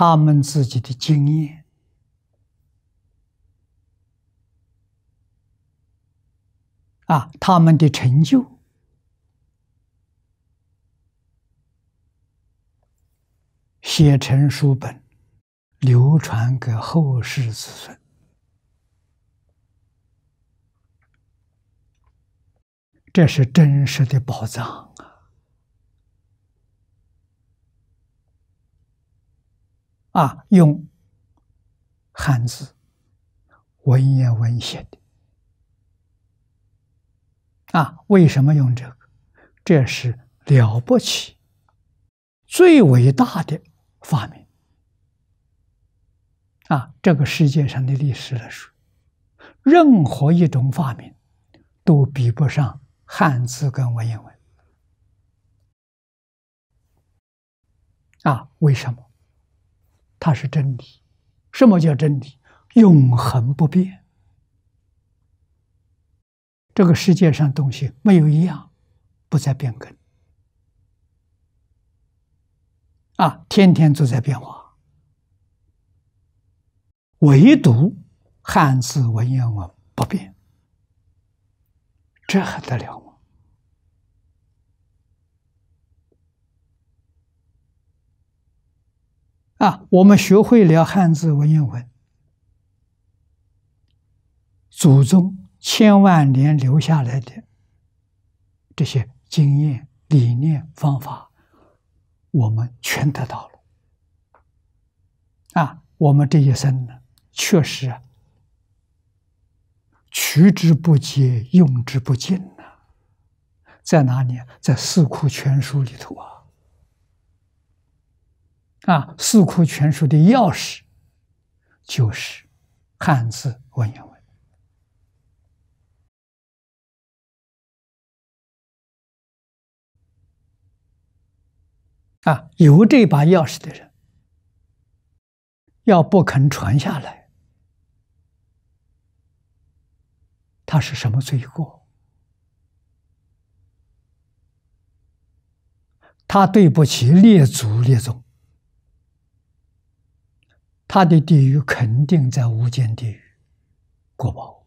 他们自己的经验啊，他们的成就写成书本，流传给后世子孙，这是真实的宝藏啊。啊，用汉字、文言文写的啊？为什么用这个？这是了不起、最伟大的发明啊！这个世界上的历史来说，任何一种发明都比不上汉字跟文言文啊？为什么？它是真理，什么叫真理？永恒不变。这个世界上东西没有一样，不再变更，啊，天天都在变化，唯独汉字文言文不变，这还得了？啊，我们学会了汉字文言文，祖宗千万年留下来的这些经验、理念、方法，我们全得到了。啊，我们这一生呢，确实取之不竭、用之不尽呐。在哪里？在《四库全书》里头啊。啊，四库全书的钥匙就是汉字文言文。啊，有这把钥匙的人，要不肯传下来，他是什么罪过？他对不起列祖列宗。他的地狱肯定在无间地狱过报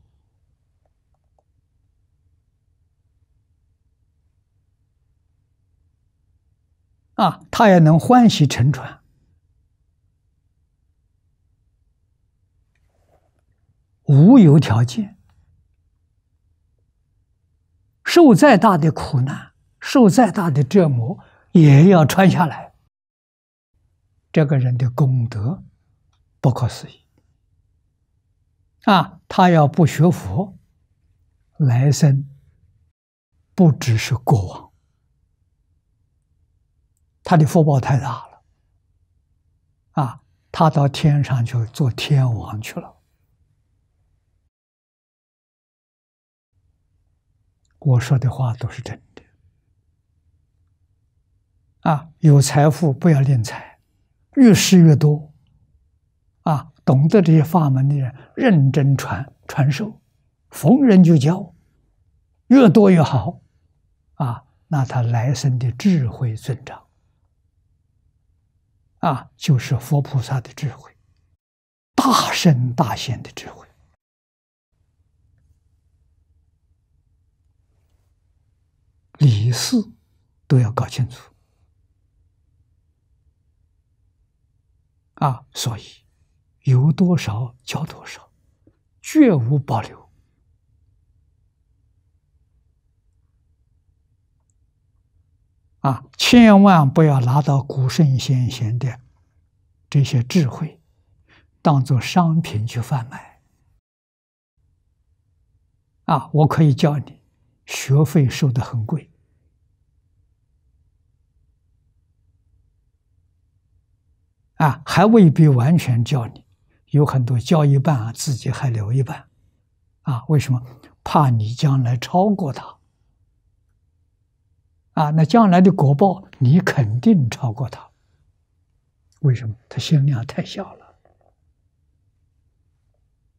啊，他也能欢喜乘船，无有条件，受再大的苦难，受再大的折磨，也要穿下来。这个人的功德。不可思议啊！他要不学佛，来生不只是国王，他的福报太大了啊！他到天上去做天王去了。我说的话都是真的啊！有财富不要敛财，越施越多。啊，懂得这些法门的人认真传传授，逢人就教，越多越好，啊，那他来生的智慧增长，啊，就是佛菩萨的智慧，大圣大贤的智慧，理事都要搞清楚，啊，所以。有多少交多少，绝无保留。啊，千万不要拿到古圣先贤的这些智慧当做商品去贩卖。啊，我可以教你，学费收的很贵。啊，还未必完全教你。有很多交一半，自己还留一半，啊？为什么？怕你将来超过他，啊？那将来的果报，你肯定超过他。为什么？他心量太小了，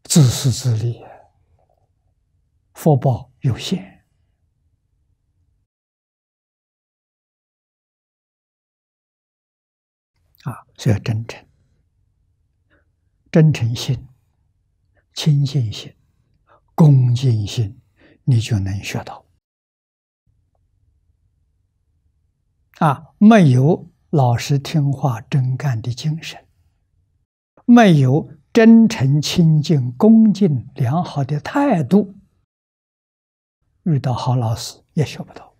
自私自利，福报有限。啊，需要真诚。真诚心、亲近心、恭敬心，你就能学到。啊，没有老实听话、真干的精神，没有真诚、亲近、恭敬、良好的态度，遇到好老师也学不到。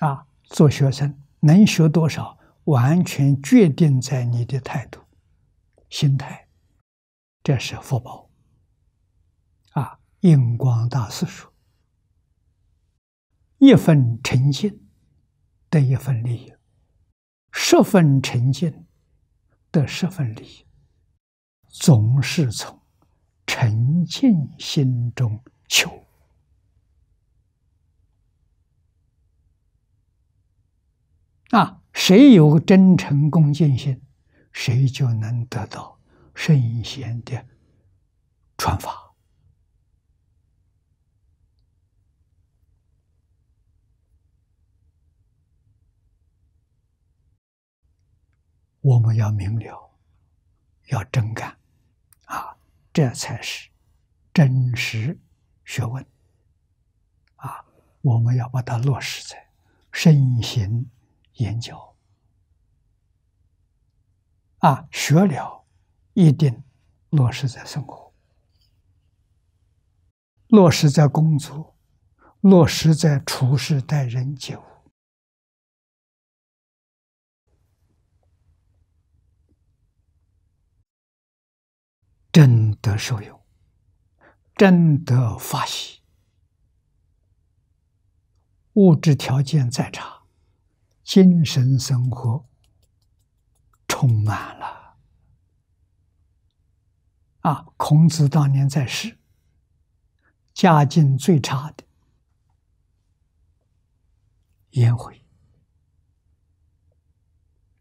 啊，做学生能学多少？完全决定在你的态度、心态，这是福报。啊，印光大师说：“一份诚心得一份利益，十分诚心得十分利益。”总是从诚心心中求啊。谁有真诚恭敬心，谁就能得到圣贤的传法。我们要明了，要真干，啊，这才是真实学问。啊，我们要把它落实在身心。研究，啊，学了，一定落实在生活，落实在工作，落实在处事待人接物，真得受用，真得发喜，物质条件再差。精神生活充满了啊！孔子当年在世，家境最差的颜回，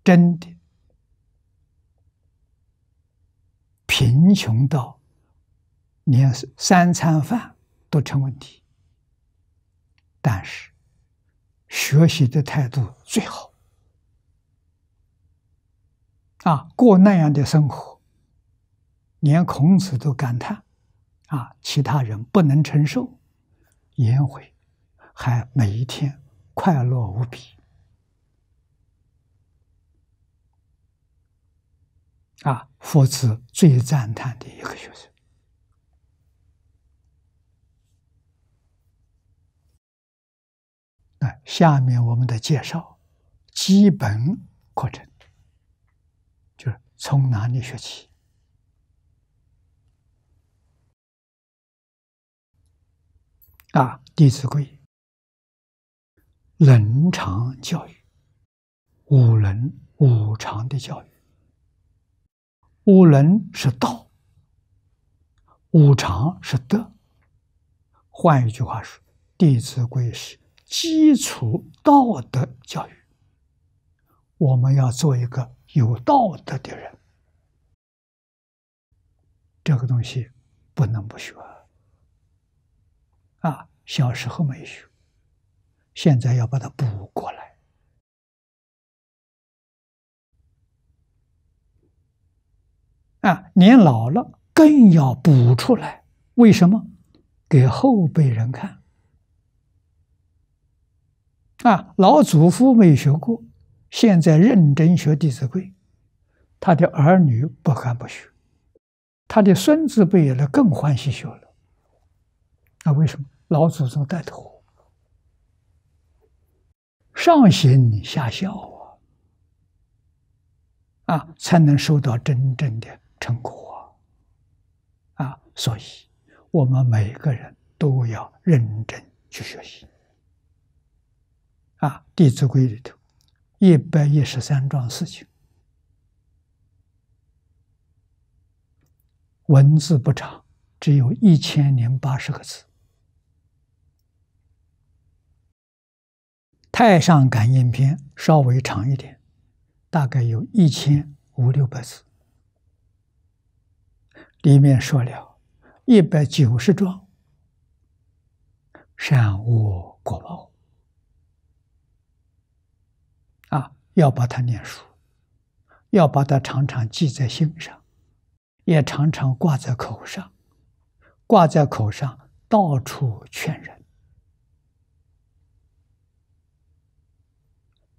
真的贫穷到连三三餐饭都成问题，但是。学习的态度最好，啊，过那样的生活，连孔子都感叹，啊，其他人不能承受，颜回还每一天快乐无比，啊，夫子最赞叹的一个学生。那下面我们的介绍，基本课程就是从哪里学起？啊，《弟子规》伦常教育，五伦五常的教育。五伦是道，五常是德。换一句话说，《弟子规》是。基础道德教育，我们要做一个有道德的人。这个东西不能不学啊！小时候没学，现在要把它补过来。啊，年老了更要补出来。为什么？给后辈人看。啊，老祖父没学过，现在认真学《弟子规》，他的儿女不敢不学，他的孙子辈了更欢喜学了。那为什么？老祖宗带头，上行下效啊，啊，才能收到真正的成果啊！啊，所以我们每个人都要认真去学习。啊，《弟子规》里头，一百一十三桩事情，文字不长，只有一千零八十个字。《太上感应篇》稍微长一点，大概有一千五六百字，里面说了一百九十桩善恶果报。要把它念熟，要把它常常记在心上，也常常挂在口上，挂在口上，到处劝人。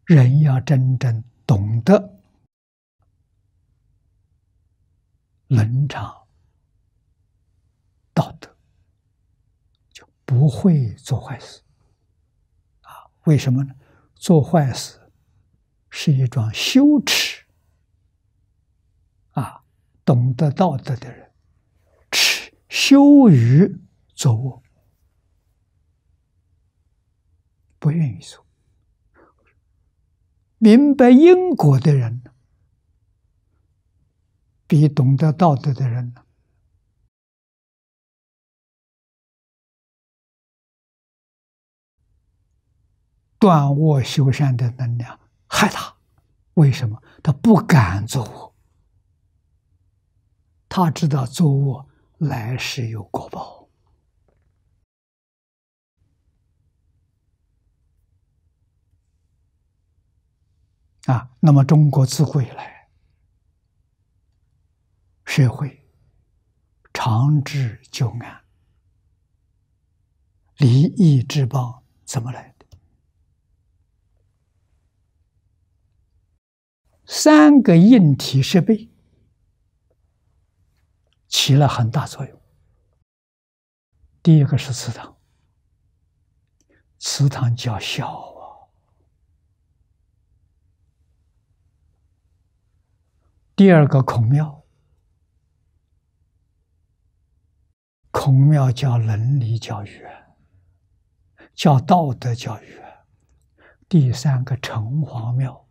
人要真正懂得伦常道德，就不会做坏事。啊，为什么呢？做坏事。是一桩羞耻啊！懂得道德的人，耻羞于做恶，不愿意做；明白因果的人比懂得道德的人呢，断我修善的能量。害他？为什么他不敢作恶？他知道作恶来世有果报啊。那么中国自古以来，社会长治久安，礼仪之邦怎么来？三个硬体设备起了很大作用。第一个是祠堂，祠堂叫小啊；第二个孔庙，孔庙教伦理教育，教道德教育；第三个城隍庙。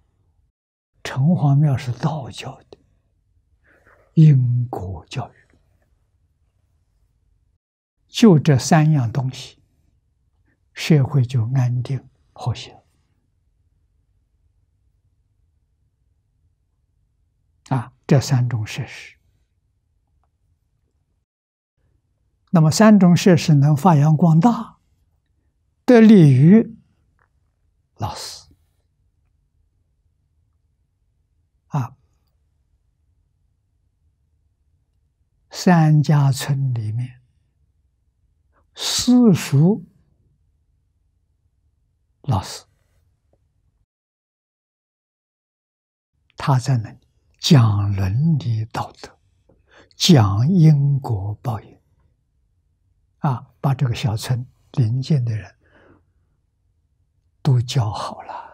城隍庙是道教的因果教育，就这三样东西，社会就安定和谐啊，这三种设施，那么三种设施能发扬光大，得利于老师。三家村里面，私塾老师，他在那里讲伦理道德，讲因果报应，啊，把这个小村邻近的人都教好了。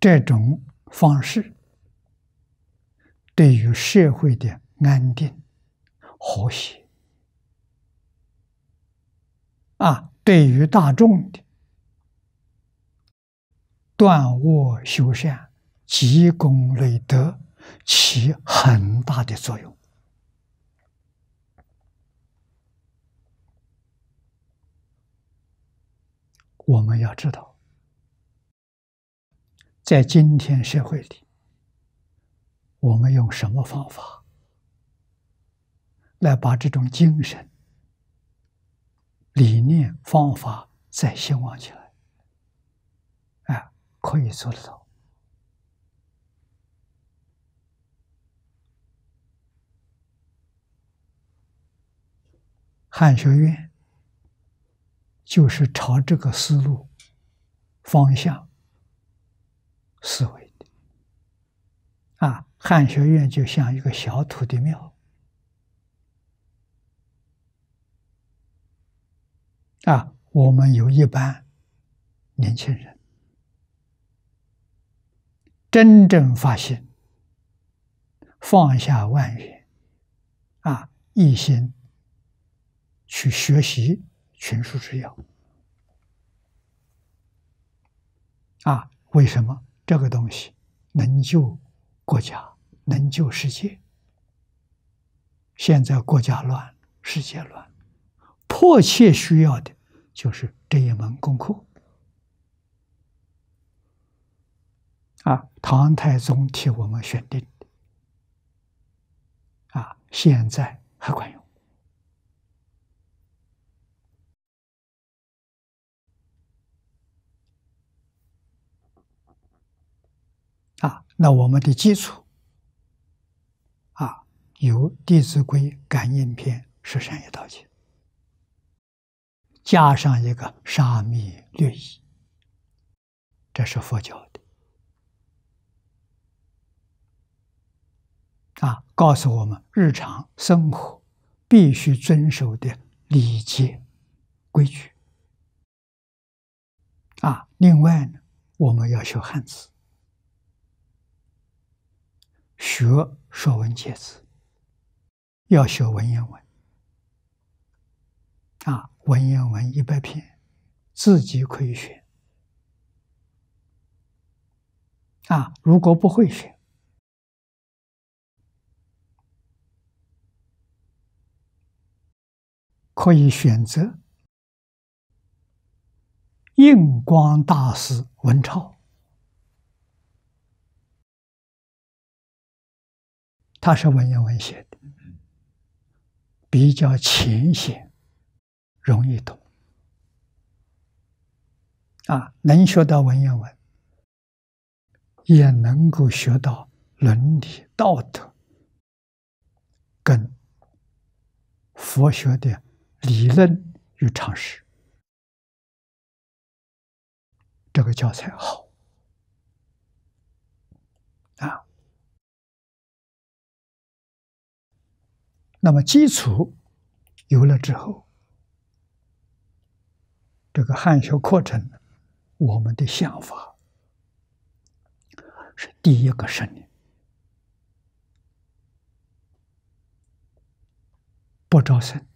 这种方式对于社会的安定、和谐啊，对于大众的断恶修善、积功累德，起很大的作用。我们要知道。在今天社会里，我们用什么方法来把这种精神、理念、方法再兴旺起来？哎，可以做得到。汉学院就是朝这个思路方向。思维的啊，汉学院就像一个小土地庙啊。我们有一班年轻人真正发心放下万缘啊，一心去学习群书之要啊。为什么？这个东西能救国家，能救世界。现在国家乱，世界乱，迫切需要的就是这一门功课。啊，唐太宗替我们选定的，啊，现在还管用。那我们的基础，啊，有《弟子规》《感应篇》《十善业道经》，加上一个《沙弥略一。这是佛教的，啊，告诉我们日常生活必须遵守的礼节规矩。啊，另外呢，我们要学汉字。学说文解字，要学文言文，啊，文言文一百篇，自己可以学，啊，如果不会学，可以选择印光大师文超。它是文言文写的，比较浅显，容易懂。啊，能学到文言文，也能够学到伦理道德，跟佛学的理论与常识。这个教材好。那么基础有了之后，这个汉学课程，我们的想法是第一个十年不招生，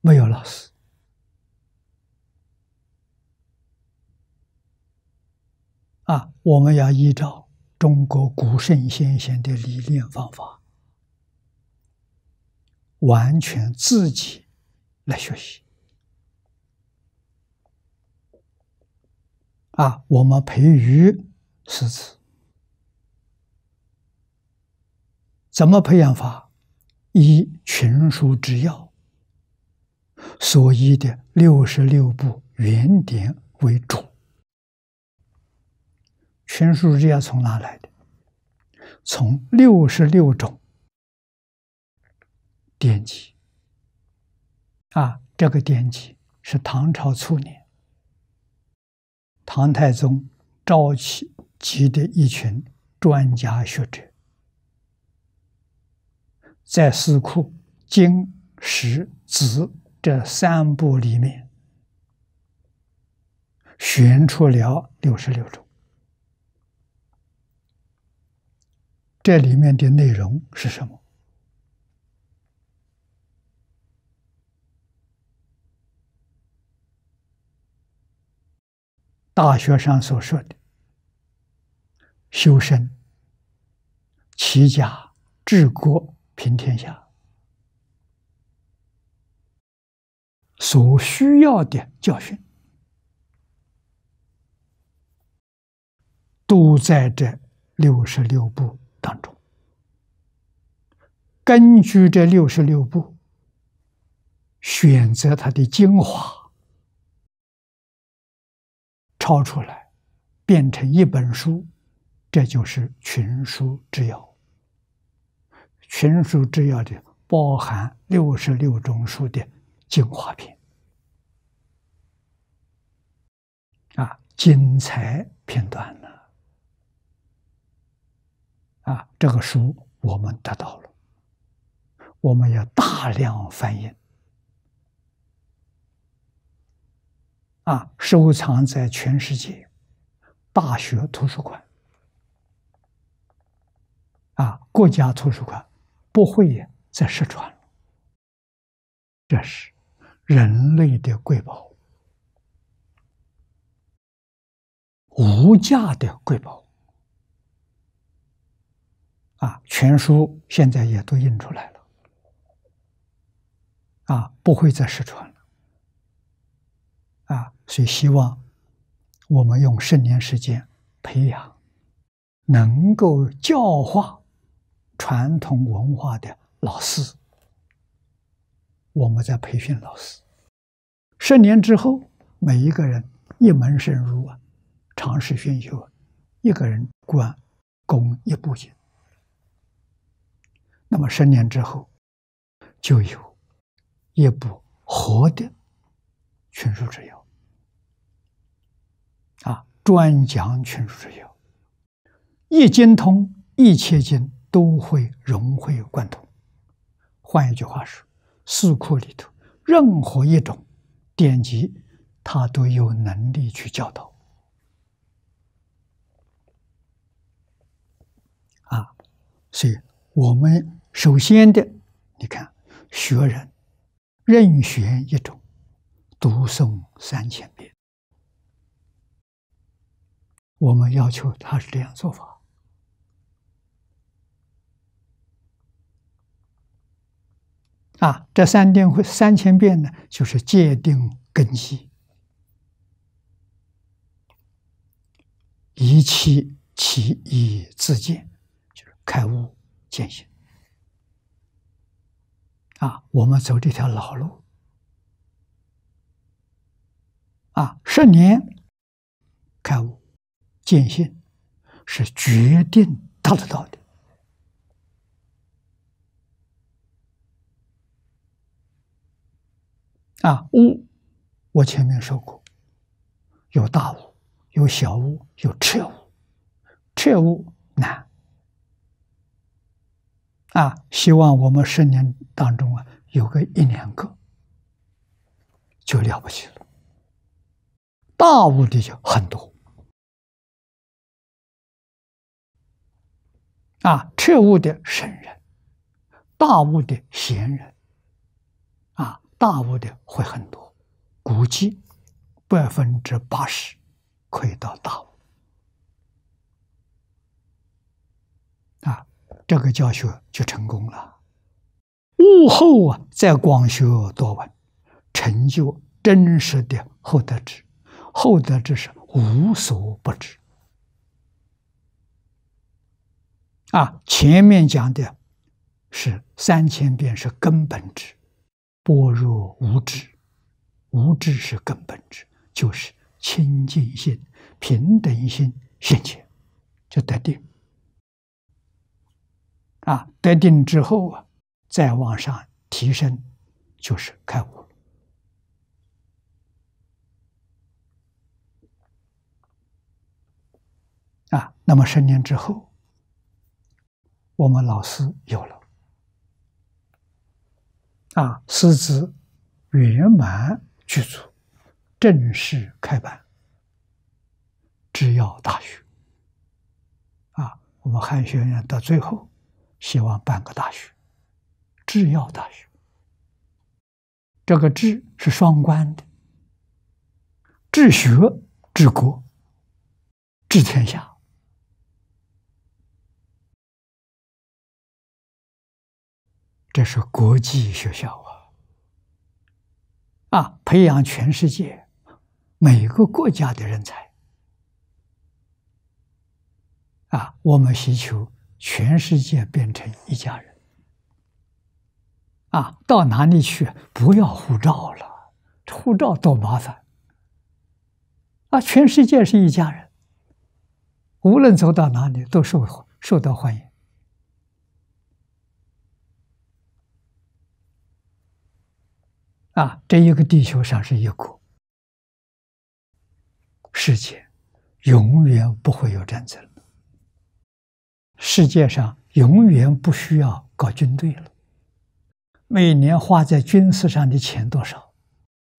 没有老师啊，我们要依照。中国古圣先贤的理念方法，完全自己来学习。啊，我们培育师词。怎么培养法？一群书之要，所依的六十六部原典为主。全书是要从哪来的？从六十六种典籍啊，这个典籍是唐朝初年唐太宗召集集的一群专家学者，在《四库经史子》这三部里面选出了六十六种。这里面的内容是什么？大学上所说的修身、齐家、治国、平天下所需要的教训，都在这六十六步。当中，根据这六十六部选择它的精华，抄出来，变成一本书，这就是群书之要。群书之要的包含六十六种书的精华篇，啊，精彩片段。啊，这个书我们得到了，我们要大量翻译，啊，收藏在全世界大学图书馆，啊，国家图书馆，不会再失传这是人类的瑰宝，无价的瑰宝。啊，全书现在也都印出来了，啊，不会再失传了，啊，所以希望我们用十年时间培养能够教化传统文化的老师。我们在培训老师，十年之后，每一个人一门深入啊，尝试熏修，一个人关攻一步进。那么十年之后，就有一部活的群书之友啊，专讲群书之友，一精通一切经都会融会贯通。换一句话说，四库里头任何一种典籍，他都有能力去教导啊，所以。我们首先的，你看，学人任选一种，读诵三千遍。我们要求他是这样做法。啊，这三定会三千遍呢，就是界定根基，一期其以自见，就是开悟。践性啊，我们走这条老路啊，十年开悟见性是决定达得到的啊。悟，我前面说过，有大悟，有小悟，有彻悟，彻悟难。啊，希望我们十年当中啊，有个一两个，就了不起了。大悟的就很多，啊，彻悟的圣人，大悟的贤人，啊，大悟的会很多，估计百分之八十可以到大悟，啊。这个教学就成功了。悟后啊，再广学多闻，成就真实的厚德智，厚德智是无所不知。啊，前面讲的是三千遍是根本智，般若无知，无知是根本智，就是清净心、平等心，现前就得定。啊，得定之后啊，再往上提升，就是开悟了。啊，那么十年之后，我们老师有了，啊，师资圆满具足，正式开办制药大学。啊，我们汉学院到最后。希望办个大学，制药大学。这个“治”是双关的，治学、治国、治天下。这是国际学校啊！啊，培养全世界每个国家的人才。啊，我们需求。全世界变成一家人，啊，到哪里去不要护照了？护照多麻烦！啊，全世界是一家人，无论走到哪里都受受到欢迎。啊，这一个地球上是一国，世界永远不会有战争。世界上永远不需要搞军队了。每年花在军事上的钱多少？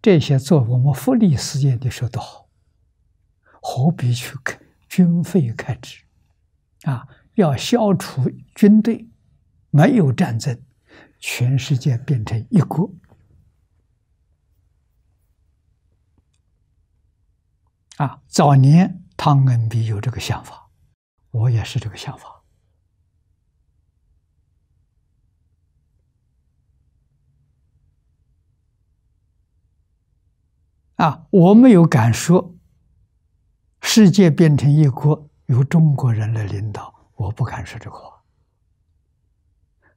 这些做我们福利事业的，时候都好，何必去开军费开支？啊，要消除军队，没有战争，全世界变成一国。啊，早年汤恩比有这个想法，我也是这个想法。啊，我没有敢说，世界变成一国由中国人来领导，我不敢说这个话。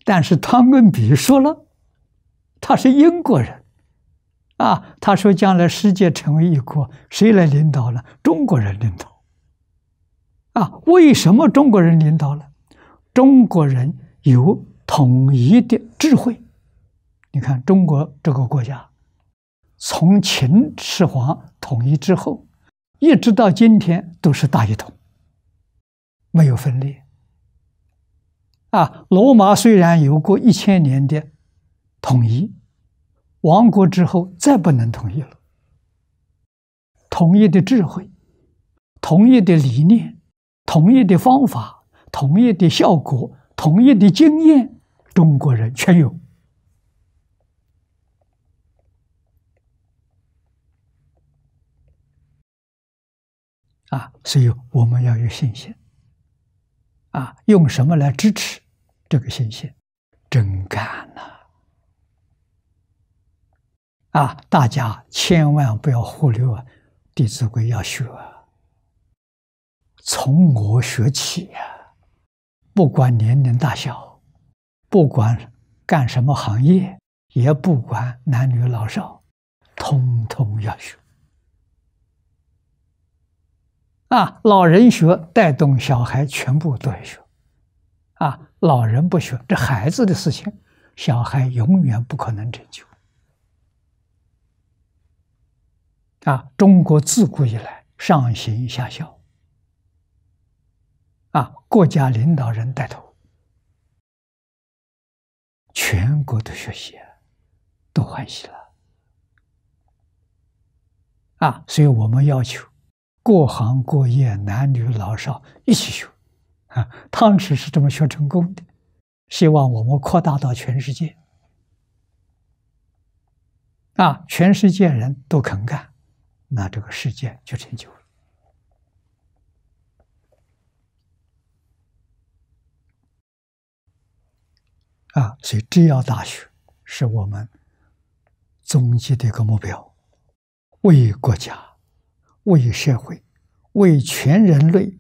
但是汤恩比说了，他是英国人，啊，他说将来世界成为一国，谁来领导呢？中国人领导。啊，为什么中国人领导了？中国人有统一的智慧，你看中国这个国家。从秦始皇统一之后，一直到今天都是大一统，没有分裂。啊，罗马虽然有过一千年的统一，亡国之后再不能统一了。统一的智慧，统一的理念，统一的方法，统一的效果，统一的经验，中国人全有。啊，所以我们要有信心。啊，用什么来支持这个信心？真干呐！啊，大家千万不要忽略《弟子规》，要学，从我学起呀！不管年龄大小，不管干什么行业，也不管男女老少，通通要学。啊，老人学带动小孩，全部都要学。啊，老人不学，这孩子的事情，小孩永远不可能成就。啊，中国自古以来上行下效。啊，国家领导人带头，全国的学习都欢喜了。啊，所以我们要求。各行各业、男女老少一起学，啊，汤池是这么学成功的。希望我们扩大到全世界，啊，全世界人都肯干，那这个世界就成就了。啊，所以制药大学是我们终极的一个目标，为国家。为社会，为全人类，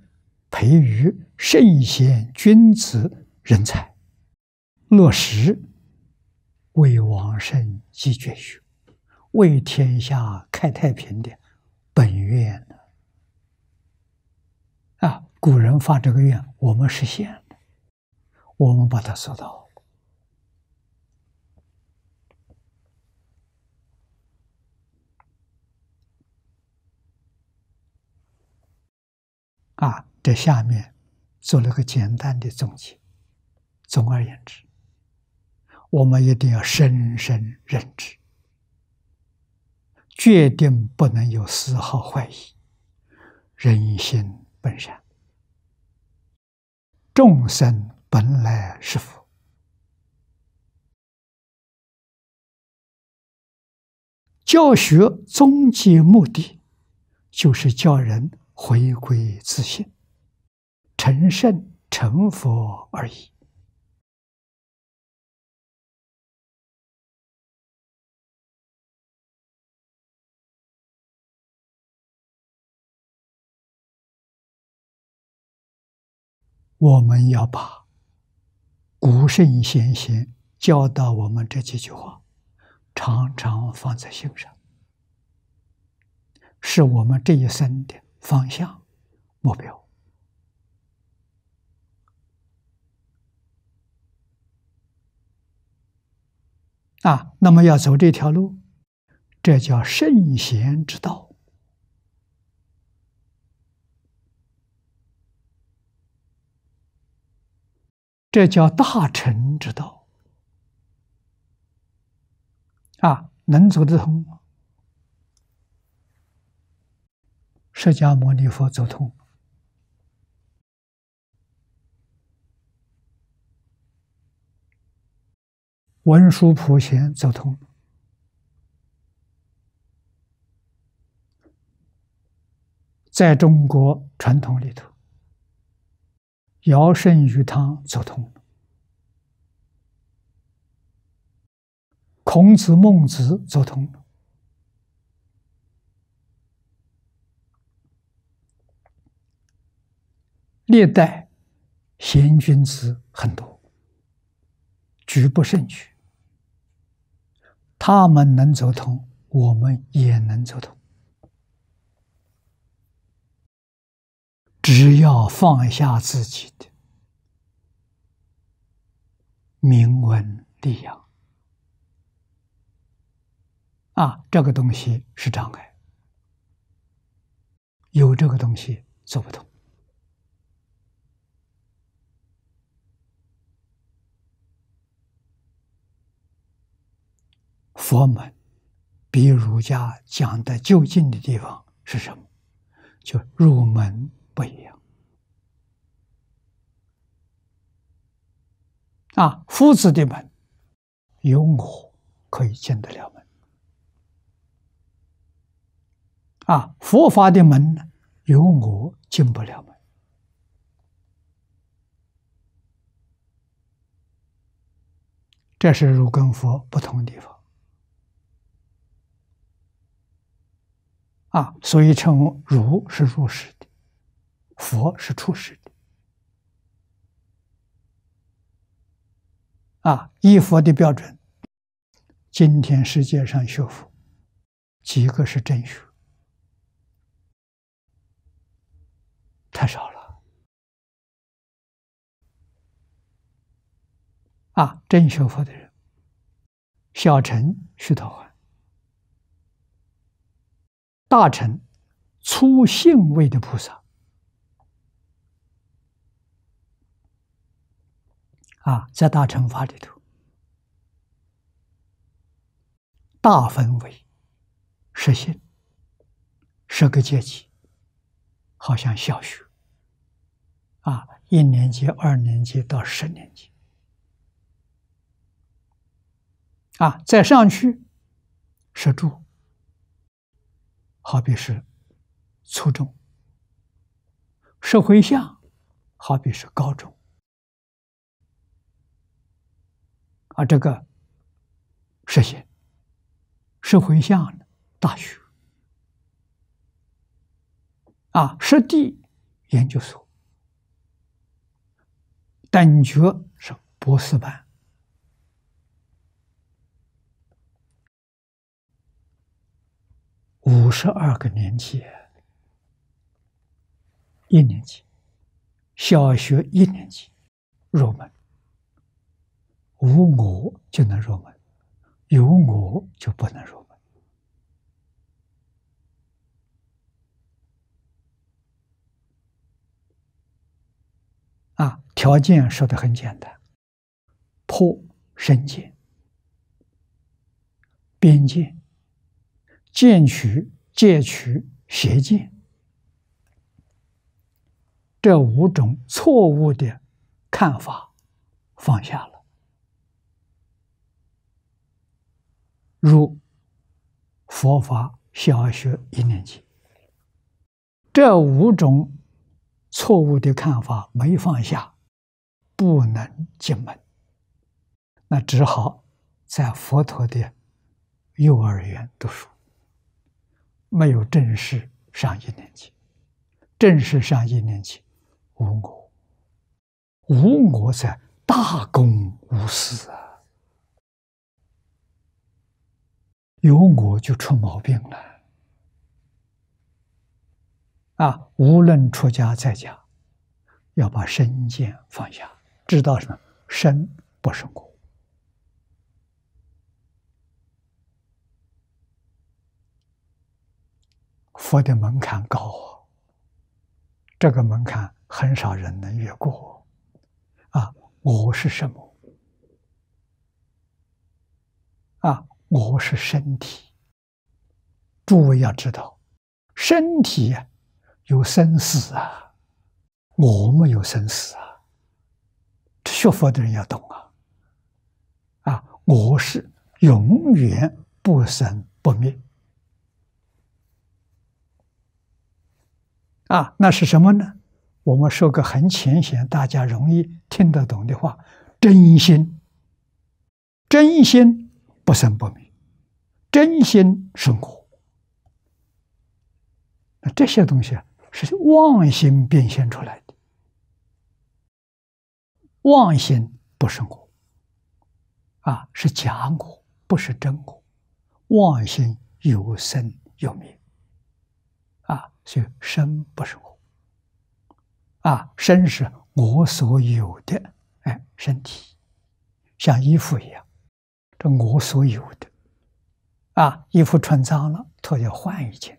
培育圣贤君子人才，落实为王圣继绝学，为天下开太平的本愿呢？啊，古人发这个愿，我们实现了，我们把它做到。啊，这下面做了个简单的总结。总而言之，我们一定要深深认知，决定不能有丝毫怀疑。人心本善，众生本来是佛。教学终极目的就是教人。回归自信，成圣成佛而已。我们要把古圣先贤教导我们这几句话，常常放在心上，是我们这一生的。方向、目标啊，那么要走这条路，这叫圣贤之道，这叫大成之道啊，能走得通。释迦牟尼佛走通，文殊普贤走通，在中国传统里头，尧舜禹汤走通，孔子孟子走通。历代贤君子很多，举不胜举。他们能走通，我们也能走通。只要放下自己的名闻利养，啊，这个东西是障碍，有这个东西走不通。佛门比儒家讲的就近的地方是什么？就入门不一样啊。夫子的门有我可以进得了门啊，佛法的门呢有我进不了门。这是儒跟佛不同的地方。啊，所以称儒是入世的，佛是出世的。啊，依佛的标准，今天世界上学佛，几个是真学？太少了。啊，真学佛的人，小陈徐桃花。大乘粗信位的菩萨啊，在大乘法里头，大分为实信，十个阶级，好像小学啊，一年级、二年级到十年级啊，再上去十住。好比是初中，社会相；好比是高中，啊，这个实现社会相的大学，啊，实地研究所，等觉是博士班。五十二个年级，一年级，小学一年级，入门，无我就能入门，有我就不能入门。啊，条件说的很简单，破身见、边界。见取、戒取邪见，这五种错误的看法放下了。如佛法小学一年级，这五种错误的看法没放下，不能进门，那只好在佛陀的幼儿园读书。没有正式上一年级，正式上一年级，无我，无我在大公无私啊！有我就出毛病了。啊，无论出家在家，要把身见放下，知道什么？身不是我。佛的门槛高啊，这个门槛很少人能越过。啊，我是什么？啊，我是身体。诸位要知道，身体有生死啊，我没有生死啊。学佛的人要懂啊。啊，我是永远不生不灭。啊，那是什么呢？我们说个很浅显、大家容易听得懂的话：真心，真心不生不灭，真心生活。那这些东西啊，是妄心变现出来的。妄心不是我，啊，是假我，不是真我。妄心有生有灭。所以，身不是我，啊，身是我所有的，哎，身体像衣服一样，这我所有的，啊，衣服穿脏了，脱掉换一件；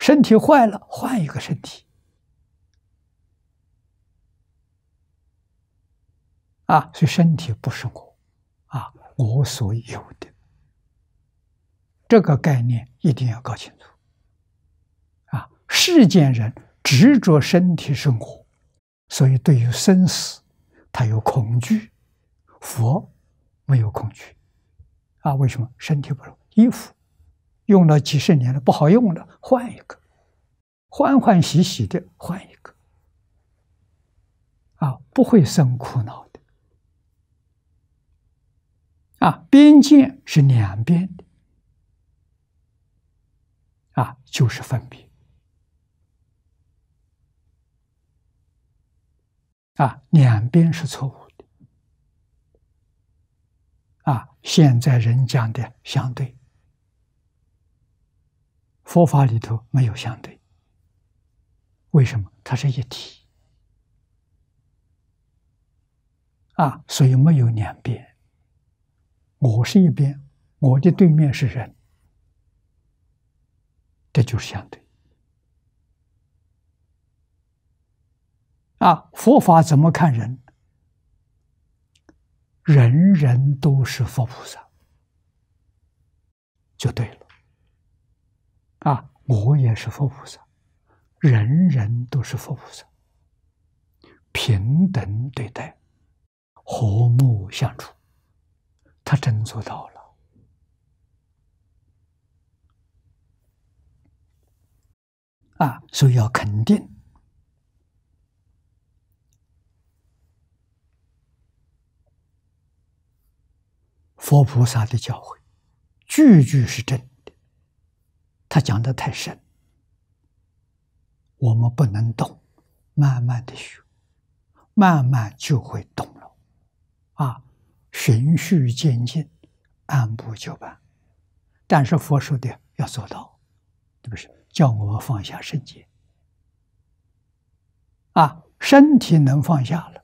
身体坏了，换一个身体。啊，所以身体不是我，啊，我所有的这个概念一定要搞清楚。世间人执着身体生活，所以对于生死，他有恐惧。佛没有恐惧，啊，为什么？身体不如衣服，用了几十年了，不好用了，换一个，欢欢喜喜的换一个，啊，不会生苦恼的。啊，边界是两边的，啊，就是分别。啊，两边是错误的。啊，现在人讲的相对，佛法里头没有相对。为什么？它是一体。啊，所以没有两边。我是一边，我的对面是人，这就是相对。啊，佛法怎么看人？人人都是佛菩萨，就对了。啊，我也是佛菩萨，人人都是佛菩萨，平等对待，和睦相处，他真做到了。啊，所以要肯定。佛菩萨的教诲，句句是真的。他讲的太深，我们不能懂，慢慢的学，慢慢就会懂了。啊，循序渐进，按部就班。但是佛说的要做到，是不是？叫我们放下身体，啊，身体能放下了。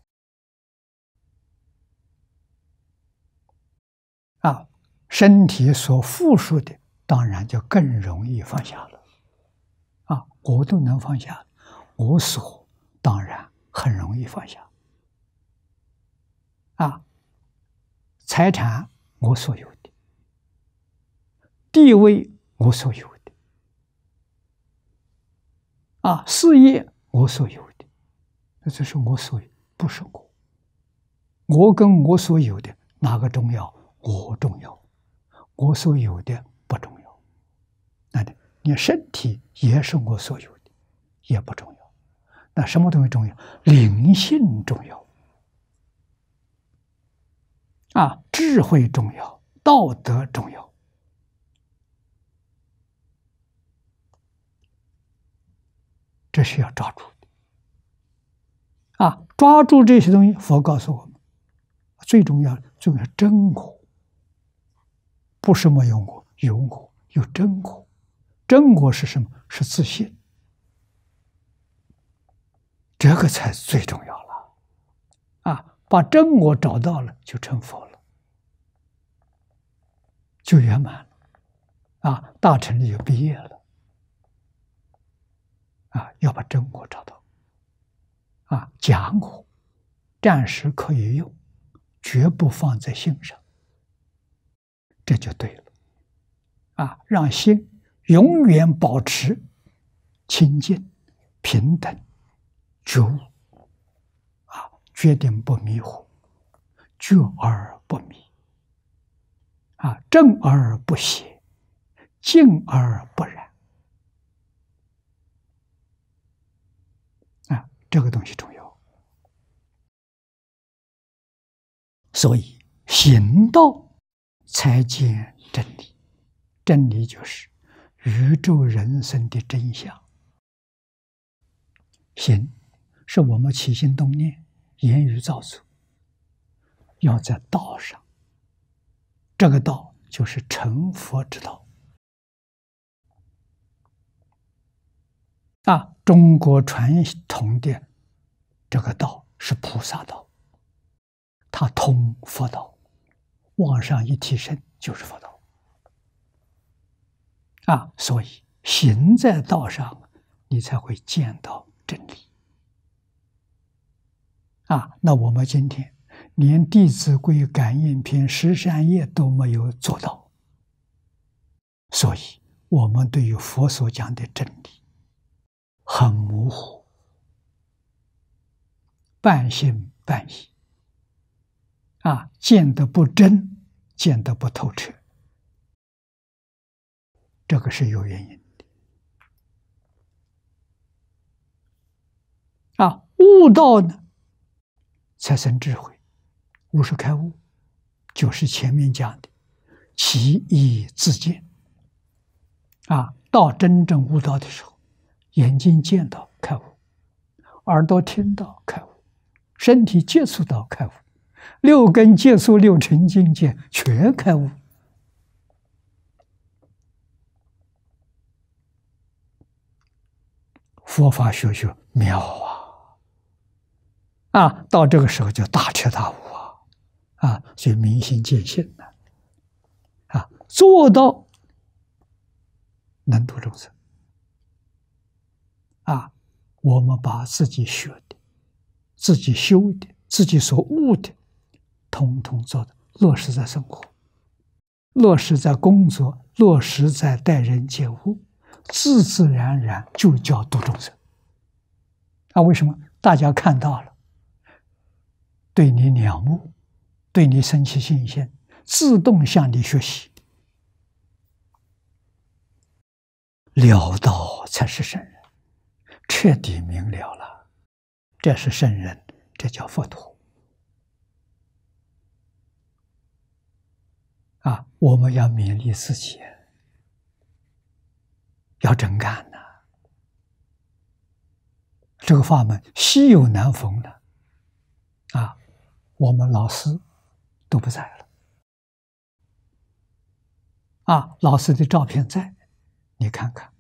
身体所附属的，当然就更容易放下了，啊，我都能放下，我所当然很容易放下，啊，财产我所有的，地位我所有的，啊，事业我所有的，那这是我所有，不是我，我跟我所有的哪个重要？我重要。我所有的不重要，那你身体也是我所有的，也不重要。那什么东西重要？灵性重要，啊，智慧重要，道德重要，这是要抓住的。啊，抓住这些东西，佛告诉我们，最重要的就是真火，不是没有我，有我，有真我。真我是什么？是自信。这个才最重要了。啊，把真我找到了，就成佛了，就圆满了。啊，大成就毕业了。啊，要把真我找到。啊，假我，暂时可以用，绝不放在心上。这就对了，啊，让心永远保持清净、平等、觉，悟，啊，决定不迷糊，觉而不迷，啊，正而不邪，静而不染，啊，这个东西重要，所以行道。才见真理，真理就是宇宙人生的真相。行，是我们起心动念、言语造作，要在道上。这个道就是成佛之道。啊，中国传统的这个道是菩萨道，它通佛道。往上一提升，就是佛道啊！所以行在道上，你才会见到真理啊！那我们今天连《弟子规》《感应篇》十三页都没有做到，所以我们对于佛所讲的真理很模糊，半信半疑。啊，见得不真，见得不透彻，这个是有原因的。啊，悟道呢，才生智慧，悟是开悟，就是前面讲的，其义自见。啊，到真正悟道的时候，眼睛见到开悟，耳朵听到开悟，身体接触到开悟。六根皆熟，六尘境界全开悟，佛法学学妙啊！啊，到这个时候就大彻大悟啊！啊，所以明心见性呢，啊，做到能度众生啊！我们把自己学的、自己修的、自己所悟的。通通做的落实在生活，落实在工作，落实在待人接物，自自然然就叫度众生。那为什么大家看到了，对你仰慕，对你升起信心，自动向你学习，了道才是圣人，彻底明了了，这是圣人，这叫佛陀。啊，我们要勉励自己，要真干呐！这个法门稀有难逢的，啊，我们老师都不在了，啊，老师的照片在，你看看，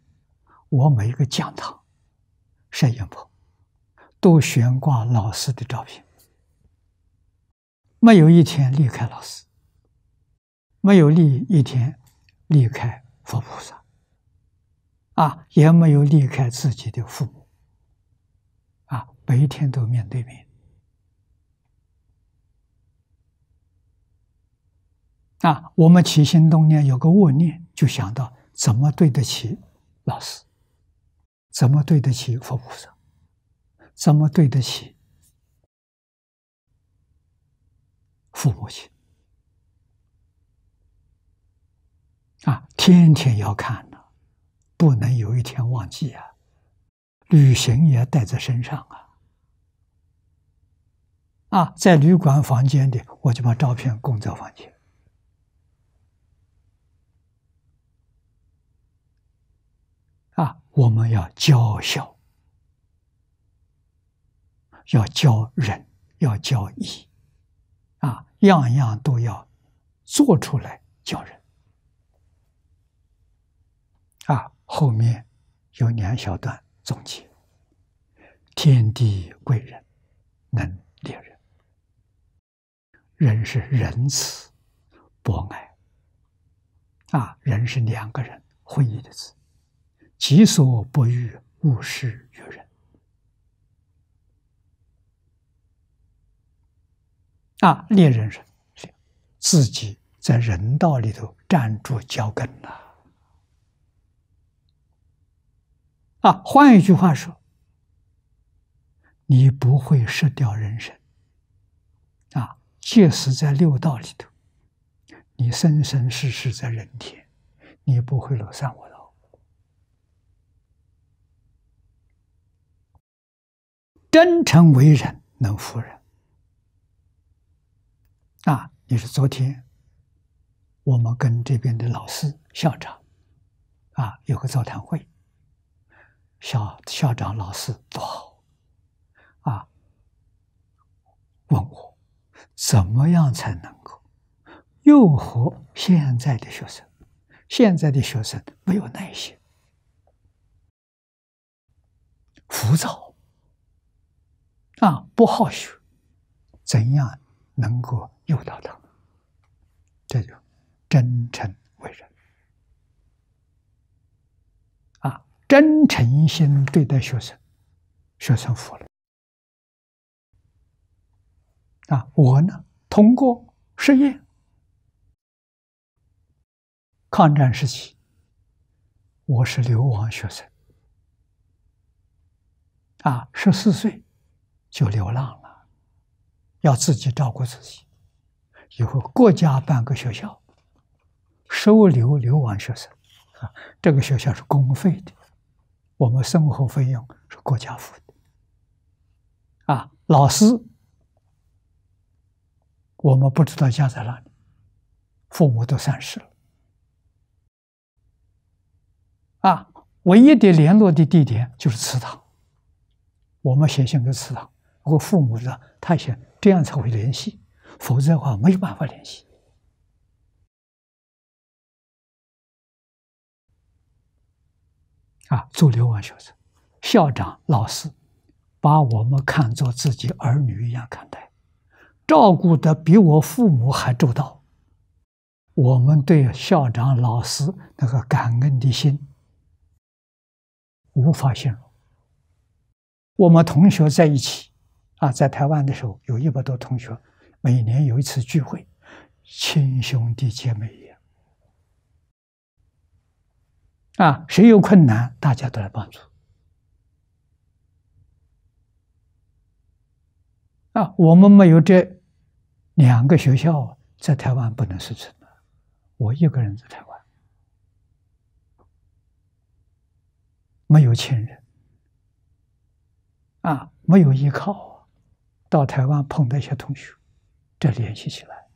我每一个讲堂，摄影棚，都悬挂老师的照片，没有一天离开老师。没有离一天离开佛菩萨，啊，也没有离开自己的父母，啊，每一天都面对面。啊，我们起心动念有个恶念，就想到怎么对得起老师，怎么对得起佛菩萨，怎么对得起父母亲。啊，天天要看的，不能有一天忘记啊！旅行也带在身上啊！啊，在旅馆房间里，我就把照片供在房间。啊，我们要教孝，要教人，要教义，啊，样样都要做出来教人。啊，后面有两小段总结：天地贵人，能猎人。人是仁慈、博爱。啊，人是两个人，婚姻的字。己所不欲，勿施于人。啊，猎人是自己在人道里头站住脚跟了。啊，换一句话说，你不会失掉人生。啊，即使在六道里头，你生生世世在人天，你不会落善我了。真诚为人，能服人。啊，也是昨天，我们跟这边的老师校长，啊，有个座谈会。校校长老师都好，啊，问我怎么样才能够，诱惑现在的学生，现在的学生没有耐心，浮躁，啊，不好学，怎样能够诱导他们？这就真诚为人。真诚心对待学生，学生服了。啊，我呢，通过实验，抗战时期，我是流亡学生。啊，十四岁就流浪了，要自己照顾自己。以后国家办个学校，收留流亡学生，啊，这个学校是公费的。我们生活费用是国家付的，啊，老师，我们不知道家在哪里，父母都三十了，啊，唯一的联络的地点就是祠堂，我们写信给祠堂，如果父母的，他写这样才会联系，否则的话没有办法联系。啊，主流完学生，校长老师，把我们看作自己儿女一样看待，照顾的比我父母还周到。我们对校长老师那个感恩的心无法形容。我们同学在一起，啊，在台湾的时候有一百多同学，每年有一次聚会，亲兄弟姐妹。啊，谁有困难，大家都来帮助。啊，我们没有这两个学校在台湾不能生存我一个人在台湾，没有亲人，啊，没有依靠。到台湾碰到一些同学，这联系起来。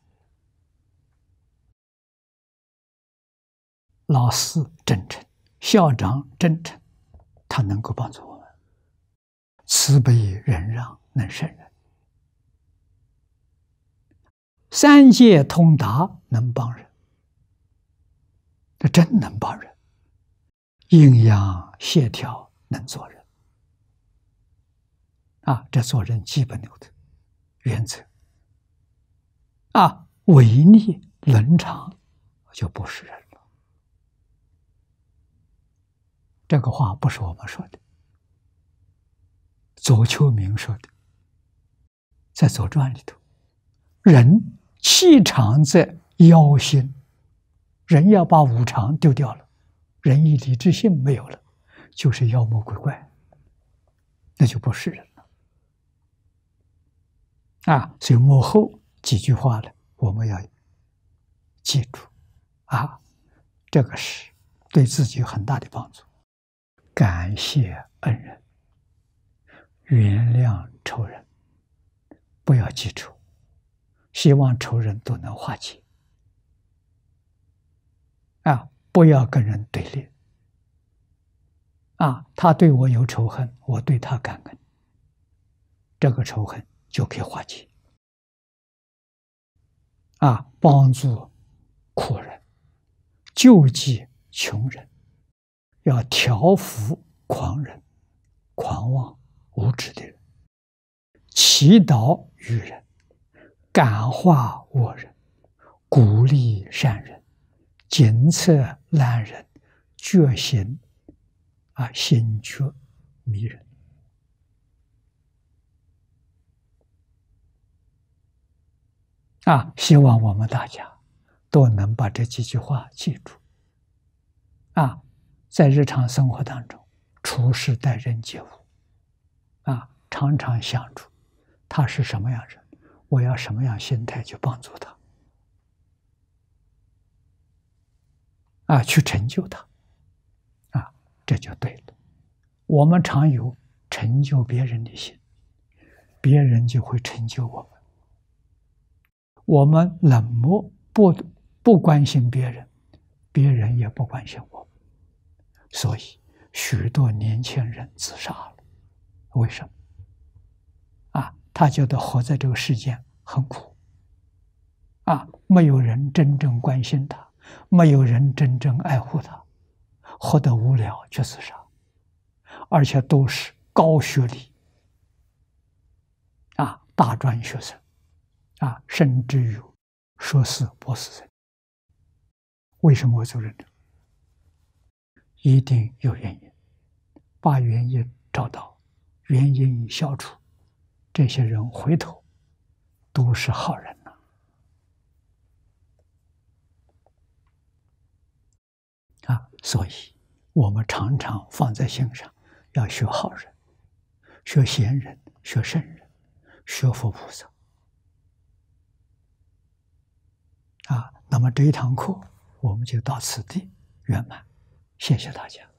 老师真诚，校长真诚，他能够帮助我们。慈悲忍让能胜任，三界通达能帮人，这真能帮人。阴阳协调能做人，啊，这做人基本有的原则。啊，违逆伦常就不是人。这个话不是我们说的，左丘明说的，在《左传》里头，人气长在妖心，人要把五常丢掉了，仁义礼智信没有了，就是妖魔鬼怪，那就不是人了。啊，所以幕后几句话呢，我们要记住，啊，这个是对自己有很大的帮助。感谢恩人，原谅仇人，不要记仇，希望仇人都能化解。啊，不要跟人对立。啊，他对我有仇恨，我对他感恩，这个仇恨就可以化解。啊，帮助苦人，救济穷人。要调服狂人、狂妄无知的人，祈祷愚人，感化恶人，鼓励善人，检测烂人，觉醒啊，心却迷人啊！希望我们大家都能把这几句话记住啊！在日常生活当中，处事待人接物，啊，常常相处，他是什么样人，我要什么样心态去帮助他，啊，去成就他，啊，这就对了。我们常有成就别人的心，别人就会成就我们。我们冷漠，不不关心别人，别人也不关心我们。所以，许多年轻人自杀了，为什么？啊，他觉得活在这个世界很苦。啊，没有人真正关心他，没有人真正爱护他，活得无聊，却自杀。而且都是高学历，啊，大专学生，啊，甚至于硕士、博士生。为什么会这认呢？一定有原因，把原因找到，原因消除，这些人回头都是好人啊，所以我们常常放在心上，要学好人，学贤人，学圣人，学佛菩萨。啊，那么这一堂课我们就到此地圆满。谢谢大家。